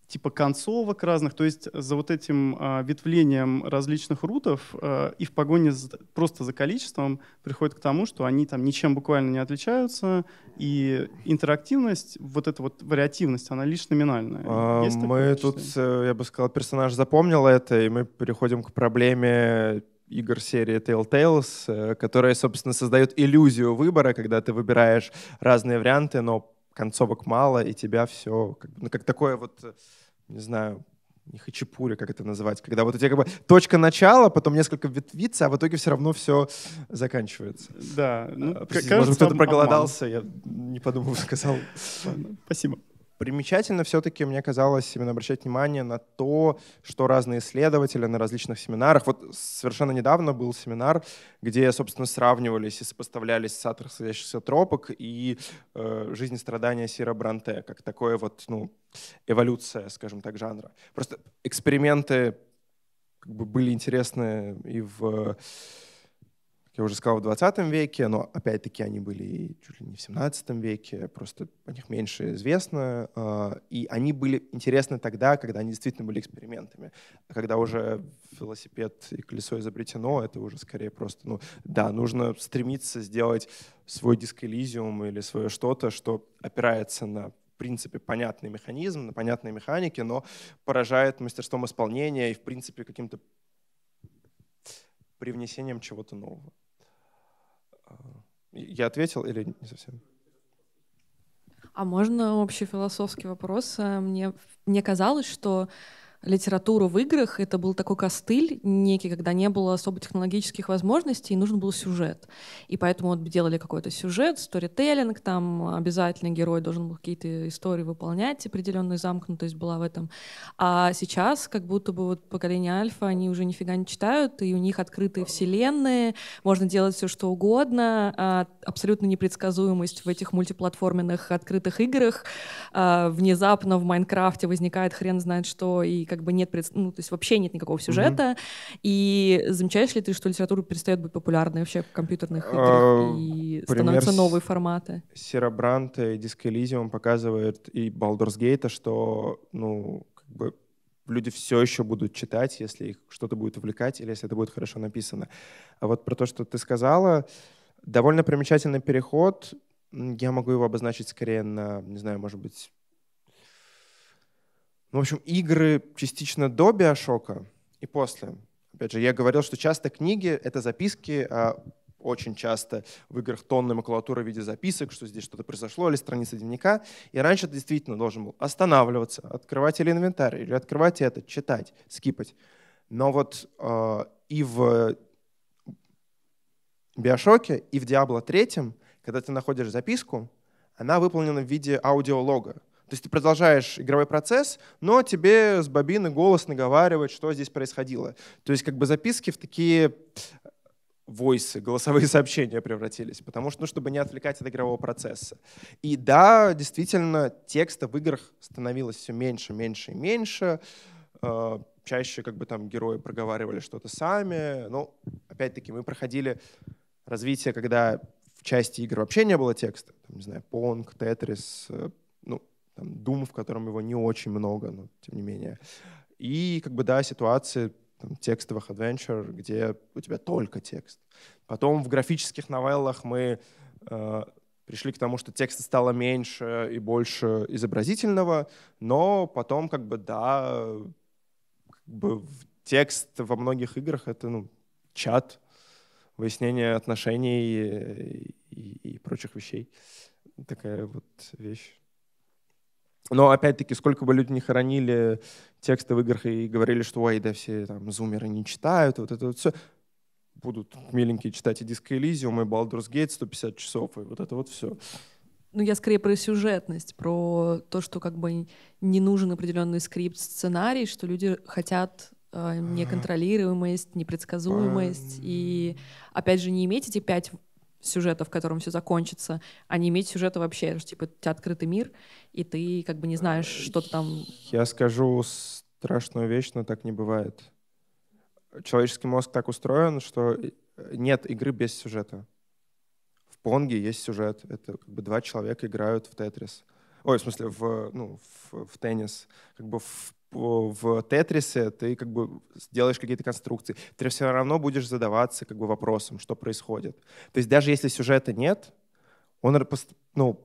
типа концовок разных. То есть за вот этим э, ветвлением различных рутов э, и в погоне за, просто за количеством приходит к тому, что они там ничем буквально не отличаются, и интерактивность, вот эта вот вариативность, она лишь номинальная. А, Есть мы тут, э, я бы сказал, персонаж запомнил это, и мы переходим к проблеме игр серии Telltales, э, которая, собственно, создает иллюзию выбора, когда ты выбираешь разные варианты, но концовок мало, и тебя все как, ну, как такое вот, не знаю, не хачапури, как это называть, когда вот у тебя как бы точка начала, потом несколько ветвиц, а в итоге все равно все заканчивается. Да. Ну, а, простите, кажется, может, кто-то проголодался, обман. я не подумал, сказал. Спасибо. Примечательно все-таки, мне казалось, именно обращать внимание на то, что разные исследователи на различных семинарах. Вот совершенно недавно был семинар, где, собственно, сравнивались и сопоставлялись сатр сходящихся тропок и э, жизнь и страдания Сира Бранте, как такое вот, ну, эволюция, скажем так, жанра. Просто эксперименты как бы, были интересны и в... Э, я уже сказал, в 20 веке, но опять-таки они были чуть ли не в 17 веке, просто о них меньше известно. А, и они были интересны тогда, когда они действительно были экспериментами. А когда уже велосипед и колесо изобретено, это уже скорее просто, ну да, нужно стремиться сделать свой дисколизиум или свое что-то, что опирается на в принципе, понятный механизм, на понятные механики, но поражает мастерством исполнения и, в принципе, каким-то привнесением чего-то нового. Э, я ответил или не совсем? А можно общий философский вопрос? Э, мне, мне казалось, что литературу в играх, это был такой костыль некий, когда не было особо технологических возможностей, и нужен был сюжет. И поэтому вот делали какой-то сюжет, сторителлинг, там обязательно герой должен был какие-то истории выполнять, определенную замкнутость была в этом. А сейчас как будто бы вот поколение Альфа, они уже нифига не читают, и у них открытые вселенные, можно делать все что угодно, а абсолютно непредсказуемость в этих мультиплатформенных открытых играх, а внезапно в Майнкрафте возникает хрен знает что, и как бы нет, ну, то есть вообще нет никакого сюжета. Mm-hmm. И замечаешь ли ты, что литература перестает быть популярной вообще в компьютерных а, играх и становятся новые форматы? Серабрант и Disco показывает и Baldur's Gate, что, ну, как бы люди все еще будут читать, если их что-то будет увлекать или если это будет хорошо написано. А вот про то, что ты сказала, довольно примечательный переход. Я могу его обозначить скорее на, не знаю, может быть, ну, в общем, игры частично до биошока и после. Опять же, я говорил, что часто книги — это записки, а очень часто в играх тонны макулатуры в виде записок, что здесь что-то произошло, или страница дневника. И раньше ты действительно должен был останавливаться, открывать или инвентарь, или открывать это, читать, скипать. Но вот э, и в Биошоке, и в Диабло третьем, когда ты находишь записку, она выполнена в виде аудиолога. То есть ты продолжаешь игровой процесс, но тебе с бобины голос наговаривает, что здесь происходило. То есть как бы записки в такие э, войсы, голосовые сообщения превратились, потому что, ну, чтобы не отвлекать от игрового процесса. И да, действительно, текста в играх становилось все меньше, меньше и меньше. Э, чаще как бы там герои проговаривали что-то сами. Но, ну, опять-таки, мы проходили развитие, когда в части игр вообще не было текста. Там, не знаю, Понг, Тетрис, там, Doom, в котором его не очень много, но тем не менее. И как бы, да, ситуации там, текстовых adventure, где у тебя только текст. Потом в графических новеллах мы э, пришли к тому, что текста стало меньше и больше изобразительного, но потом как бы, да, как бы текст во многих играх — это ну, чат, выяснение отношений и, и, и прочих вещей. Такая вот вещь. Но опять-таки, сколько бы люди не хоронили тексты в играх и говорили, что ой, да все там зумеры не читают, вот это вот все, будут миленькие читать и Диско Элизиум, и Baldur's Gate 150 часов, и вот это вот все. Ну, я скорее про сюжетность, про то, что как бы не нужен определенный скрипт, сценарий, что люди хотят э, неконтролируемость, непредсказуемость, и, опять же, не иметь эти пять сюжета, в котором все закончится, а не иметь сюжета вообще. Это же, типа, у тебя открытый мир, и ты как бы не знаешь, а, что ты там... Я скажу страшную вещь, но так не бывает. Человеческий мозг так устроен, что нет игры без сюжета. В Понге есть сюжет. Это как бы два человека играют в Тетрис. Ой, в смысле, в, ну, в, в теннис. Как бы в в тетрисе ты как бы делаешь какие-то конструкции, ты все равно будешь задаваться как бы вопросом, что происходит. То есть даже если сюжета нет, он ну,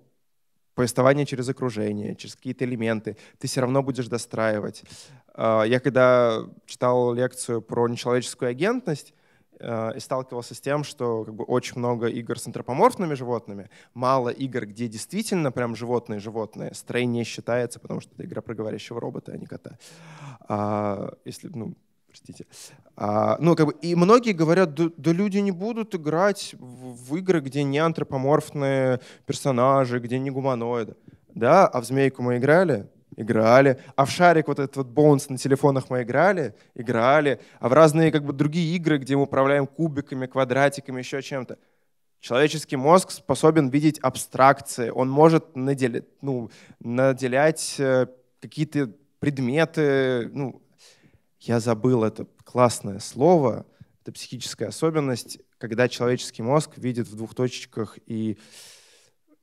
повествование через окружение, через какие-то элементы, ты все равно будешь достраивать. А, я когда читал лекцию про нечеловеческую агентность, Э, и сталкивался с тем, что как бы, очень много игр с антропоморфными животными, мало игр, где действительно прям животные-животные. Стрей не считается, потому что это игра про говорящего робота, а не кота. А, если, ну, простите. А, ну, как бы, и многие говорят, да, да люди не будут играть в, в игры, где не антропоморфные персонажи, где не гуманоиды. Да, а в «Змейку» мы играли, играли, а в шарик вот этот вот бонус на телефонах мы играли, играли, а в разные как бы другие игры, где мы управляем кубиками, квадратиками, еще чем-то. Человеческий мозг способен видеть абстракции, он может наделять, ну, наделять э, какие-то предметы, ну, я забыл это классное слово, это психическая особенность, когда человеческий мозг видит в двух точечках и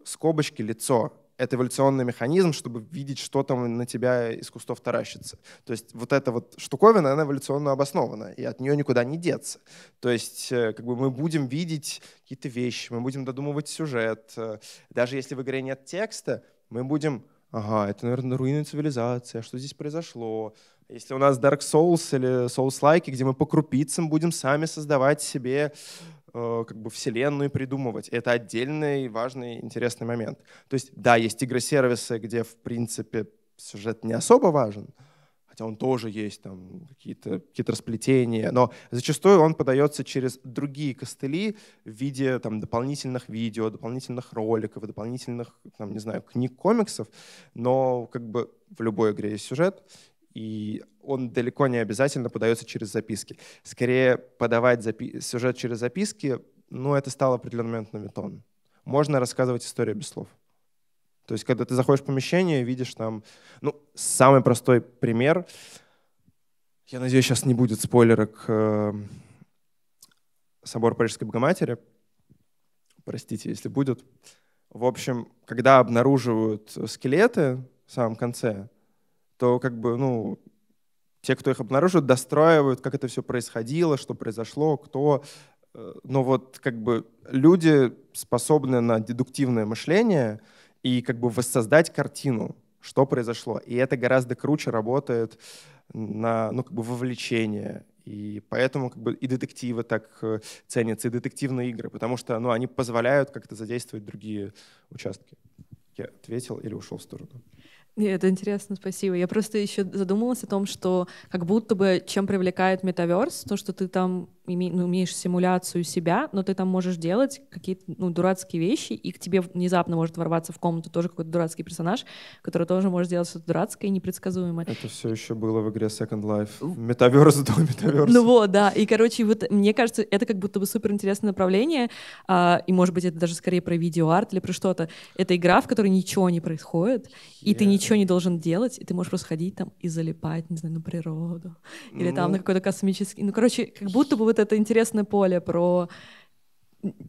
скобочки лицо это эволюционный механизм, чтобы видеть, что там на тебя из кустов таращится. То есть вот эта вот штуковина, она эволюционно обоснована, и от нее никуда не деться. То есть э, как бы мы будем видеть какие-то вещи, мы будем додумывать сюжет. Э, даже если в игре нет текста, мы будем ага, это, наверное, руины цивилизации, а что здесь произошло? Если у нас Dark Souls или Souls-like, где мы по крупицам будем сами создавать себе Э, как бы вселенную придумывать. Это отдельный важный интересный момент. То есть, да, есть игросервисы, где, в принципе, сюжет не особо важен, хотя он тоже есть, там какие-то какие-то расплетения. но зачастую он подается через другие костыли в виде там, дополнительных видео, дополнительных роликов, дополнительных, там, не знаю, книг, комиксов, но как бы в любой игре есть сюжет, и он далеко не обязательно подается через записки. Скорее, подавать запи- сюжет через записки, ну, это стало определенный момент новитон. Можно рассказывать историю без слов. То есть, когда ты заходишь в помещение, видишь там... Ну, самый простой пример. Я надеюсь, сейчас не будет спойлера к э, собору Парижской Богоматери. Простите, если будет. В общем, когда обнаруживают скелеты в самом конце, то как бы, ну, те, кто их обнаружит, достраивают, как это все происходило, что произошло, кто. Э, но вот как бы люди способны на дедуктивное мышление и как бы воссоздать картину, что произошло. И это гораздо круче работает на ну, как бы вовлечение. И поэтому как бы, и детективы так э, ценятся, и детективные игры, потому что ну, они позволяют как-то задействовать другие участки. Я ответил или ушел в сторону? Это интересно, спасибо. Я просто еще задумалась о том, что как будто бы чем привлекает метаверс, то, что ты там име, ну, умеешь симуляцию себя, но ты там можешь делать какие-то ну, дурацкие вещи, и к тебе внезапно может ворваться в комнату тоже какой-то дурацкий персонаж, который тоже может делать что-то дурацкое и непредсказуемое. Это все еще было в игре Second Life. Метаверс до метаверса. Ну вот, да. И, короче, вот мне кажется, это как будто бы супер интересное направление, а, и, может быть, это даже скорее про видеоарт или про что-то. Это игра, в которой ничего не происходит, yeah. и ты ничего ничего не должен делать, и ты можешь просто ходить там и залипать, не знаю, на природу. Или ну... там на какой-то космический... Ну, короче, как будто бы вот это интересное поле про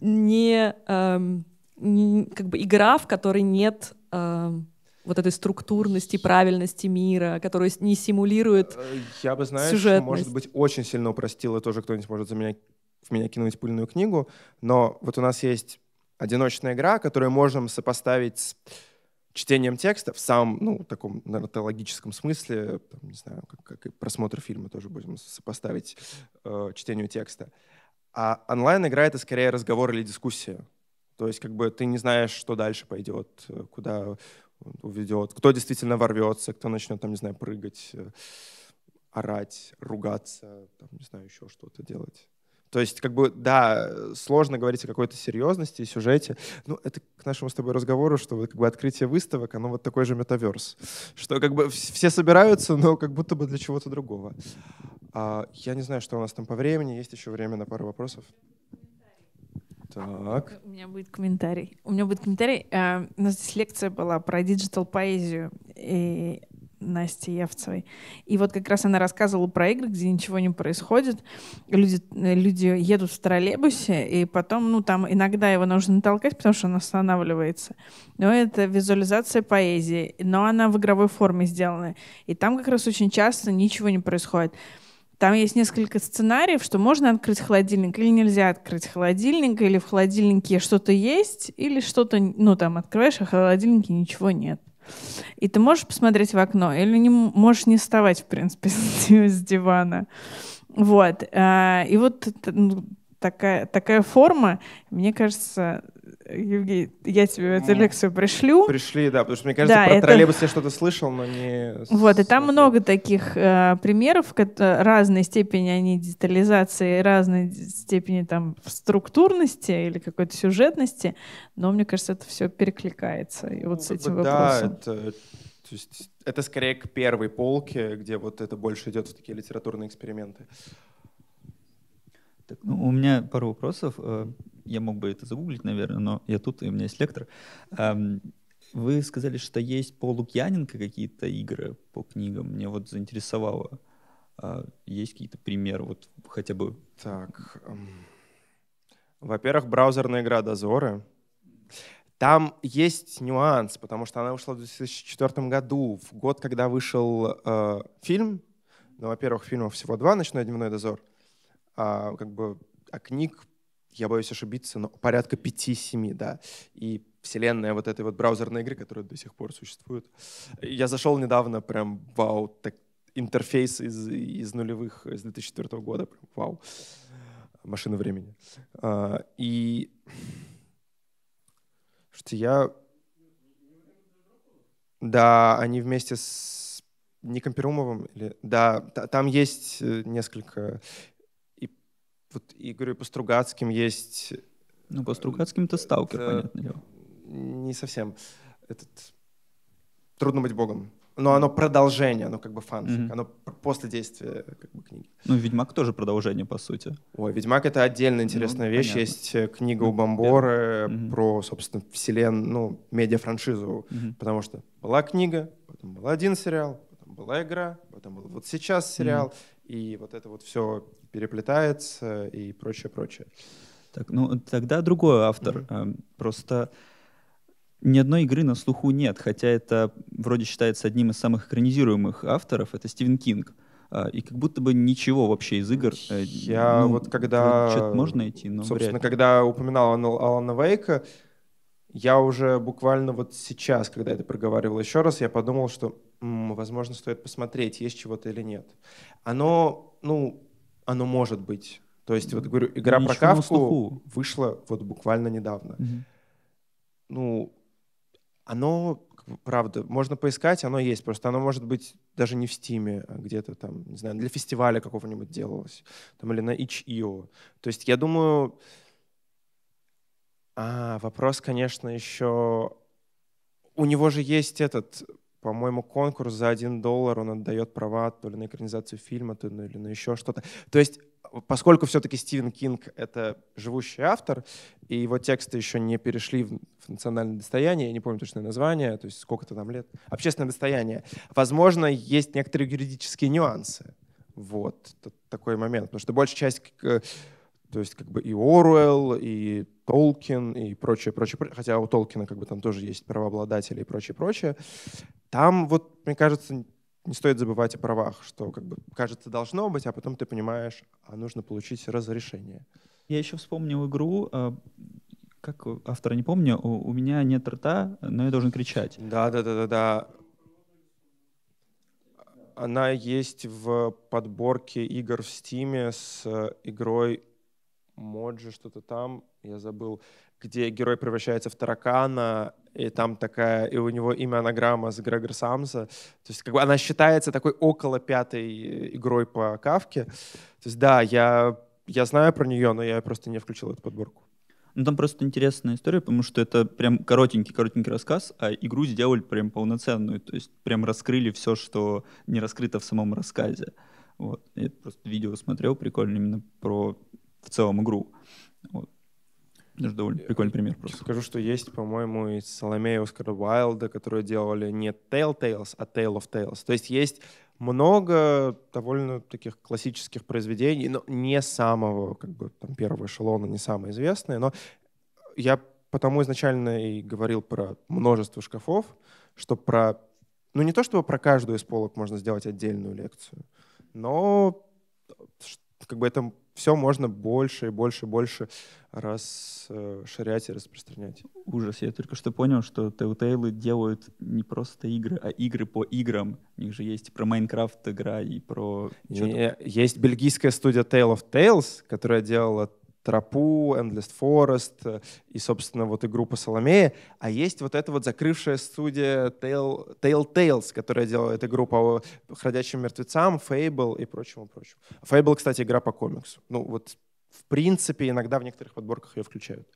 не... Эм, не как бы игра, в которой нет... Эм, вот этой структурности, правильности мира, которая не симулирует э, Я бы, знаешь, может быть, очень сильно и тоже кто-нибудь может за меня, в меня кинуть пыльную книгу, но вот у нас есть одиночная игра, которую можем сопоставить с чтением текста в самом, ну, таком нарратологическом смысле, там, не знаю, как, как и просмотр фильма тоже будем сопоставить э, чтению текста. А онлайн игра а, — это скорее разговор или дискуссия. То есть как бы ты не знаешь, что дальше пойдет, э, куда уведет, кто действительно ворвется, кто начнет, там, не знаю, прыгать, э, орать, ругаться, там, не знаю, еще что-то делать. То есть, как бы, да, э, сложно говорить о какой-то серьезности и сюжете. Ну, это к нашему с тобой разговору, что вот, как бы, открытие выставок, оно вот такой же метаверс. Что как бы все собираются, но как будто бы для чего-то другого. А, я не знаю, что у нас там по времени. Есть еще время на пару вопросов. Так. У меня будет комментарий. У меня будет комментарий. Э, у нас здесь лекция была про диджитал-поэзию. И Насти Явцевой. И вот как раз она рассказывала про игры, где ничего не происходит. Люди, э, люди едут в троллейбусе, и потом, ну, там иногда его нужно толкать, потому что он останавливается. Но это визуализация поэзии, но она в игровой форме сделана. И там как раз очень часто ничего не происходит. Там есть несколько сценариев, что можно открыть холодильник или нельзя открыть холодильник, или в холодильнике что-то есть, или что-то, ну, там, открываешь, а в холодильнике ничего нет. И ты можешь посмотреть в окно, или не, можешь не вставать, в принципе, с дивана. Вот. Э, и вот ну, такая, такая форма, мне кажется, Евгений, я тебе эту ну, лекцию пришлю. Пришли, да, потому что, мне кажется, да, про это... троллейбус я что-то слышал, но не... Вот, и там много таких э, примеров, разной степени они детализации, разной степени там структурности или какой-то сюжетности, но, мне кажется, это все перекликается и вот ну, с этим вопросом. Да, это... Э, то есть это скорее к первой полке, где вот это больше идет в такие литературные эксперименты. Так, ну, у меня пару вопросов. Э, я мог бы это загуглить, наверное, но я тут, и у меня есть лектор. Вы сказали, что есть по Лукьяненко какие-то игры по книгам. Мне вот заинтересовало. А, есть какие-то примеры, вот хотя бы? Так. Во-первых, браузерная игра «Дозоры». Там есть нюанс, потому что она вышла в 2004 году, в год, когда вышел э, фильм. Ну, во-первых, фильмов всего два «Ночной дневной дозор». А, как бы, а книг я боюсь ошибиться, но порядка 5-7, да. И вселенная вот этой вот браузерной игры, которая до сих пор существует. Я зашел недавно, прям вау, так, интерфейс из, из нулевых, из 2004 года, прям вау, машина времени. А, и что я... Да, они вместе с Ником Перумовым, или... да, там есть э, несколько вот, и говорю, по Стругацким есть... Э, ну, по Стругацким э, это сталкер, понятно понятное Не совсем. Этот... Трудно быть богом. Но оно продолжение, оно как бы фанфик, mm-hmm. оно после действия как бы, книги. Ну, «Ведьмак» тоже продолжение, по сути. Ой, «Ведьмак» — это отдельная ну, интересная ну, вещь. Понятно. Есть э, книга у ну, Бомборы mm-hmm. про, собственно, вселен, ну, медиафраншизу, mm-hmm. потому что была книга, потом был один сериал, потом была игра, потом был вот сейчас сериал, mm-hmm. и вот это вот все переплетается и прочее, прочее. Так, ну тогда другой автор. Mm-hmm. Просто ни одной игры на слуху нет, хотя это вроде считается одним из самых экранизируемых авторов, это Стивен Кинг. А, и как будто бы ничего вообще из игр. Э, я ну, вот когда... Что-то можно идти, но Собственно, вряд когда упоминал Алана Вейка, я уже буквально вот сейчас, когда это проговаривал еще раз, я подумал, что, м, возможно, стоит посмотреть, есть чего-то или нет. Оно, ну, оно может быть. То есть, вот говорю, игра Ничего про Кавку вышла вот буквально недавно. Угу. Ну, оно, правда, можно поискать, оно есть. Просто оно может быть даже не в Стиме, а где-то там, не знаю, для фестиваля какого-нибудь делалось. Там или на itch.io. E То есть, я думаю... А, вопрос, конечно, еще... У него же есть этот по-моему, конкурс за один доллар, он отдает права то ли на экранизацию фильма, то ну, ли на еще что-то. То есть, поскольку все-таки Стивен Кинг — это живущий автор, и его тексты еще не перешли в, национальное достояние, я не помню точное название, то есть сколько-то там лет, общественное достояние, возможно, есть некоторые юридические нюансы. Вот, такой момент. Потому что большая часть э, то есть как бы и Оруэлл, и Толкин, и прочее, прочее, прочее. Хотя у Толкина как бы там тоже есть правообладатели и прочее, прочее. Там вот, мне кажется, не стоит забывать о правах, что как бы кажется должно быть, а потом ты понимаешь, а нужно получить разрешение. Я еще вспомнил игру, э, как автора не помню, у, меня нет рта, но я должен кричать. Да, да, да, да, да. Она есть в подборке игр в Стиме с э, игрой Моджи, что-то там, я забыл, где герой превращается в таракана, и там такая, и у него имя анаграмма с Грегор Самса. То есть как бы она считается такой около пятой э, игрой по Кавке. То есть да, я, я знаю про нее, но я просто не включил эту подборку. Ну, там просто интересная история, потому что это прям коротенький-коротенький рассказ, а игру сделали прям полноценную, то есть прям раскрыли все, что не раскрыто в самом рассказе. Вот. Я просто видео смотрел, прикольно именно про в целом игру. Вот. Это же довольно прикольный пример. Просто. Скажу, что есть, по-моему, из Соломея Оскара Уайлда, которые делали не Tale Tales, а Tale of Tales. То есть есть много довольно таких классических произведений, но не самого как бы, там, первого эшелона, не самые известные. Но я потому изначально и говорил про множество шкафов, что про... Ну, не то чтобы про каждую из полок можно сделать отдельную лекцию, но э, как бы это все можно больше и больше и больше расширять и распространять. Ужас. Я только что понял, что Telltale делают не просто игры, а игры по играм. У них же есть про Майнкрафт игра и про... И, есть бельгийская студия Tale of Tales, которая делала тропу, Endless Forest э, и, собственно, вот и группа Соломее, а есть вот эта вот закрывшая студия Tale, Tales, которая делала делает игру о э, «Ходячим мертвецам», Fable и прочему, прочему. Fable, кстати, игра по комиксу. Ну вот, в принципе, иногда в некоторых подборках ее включают.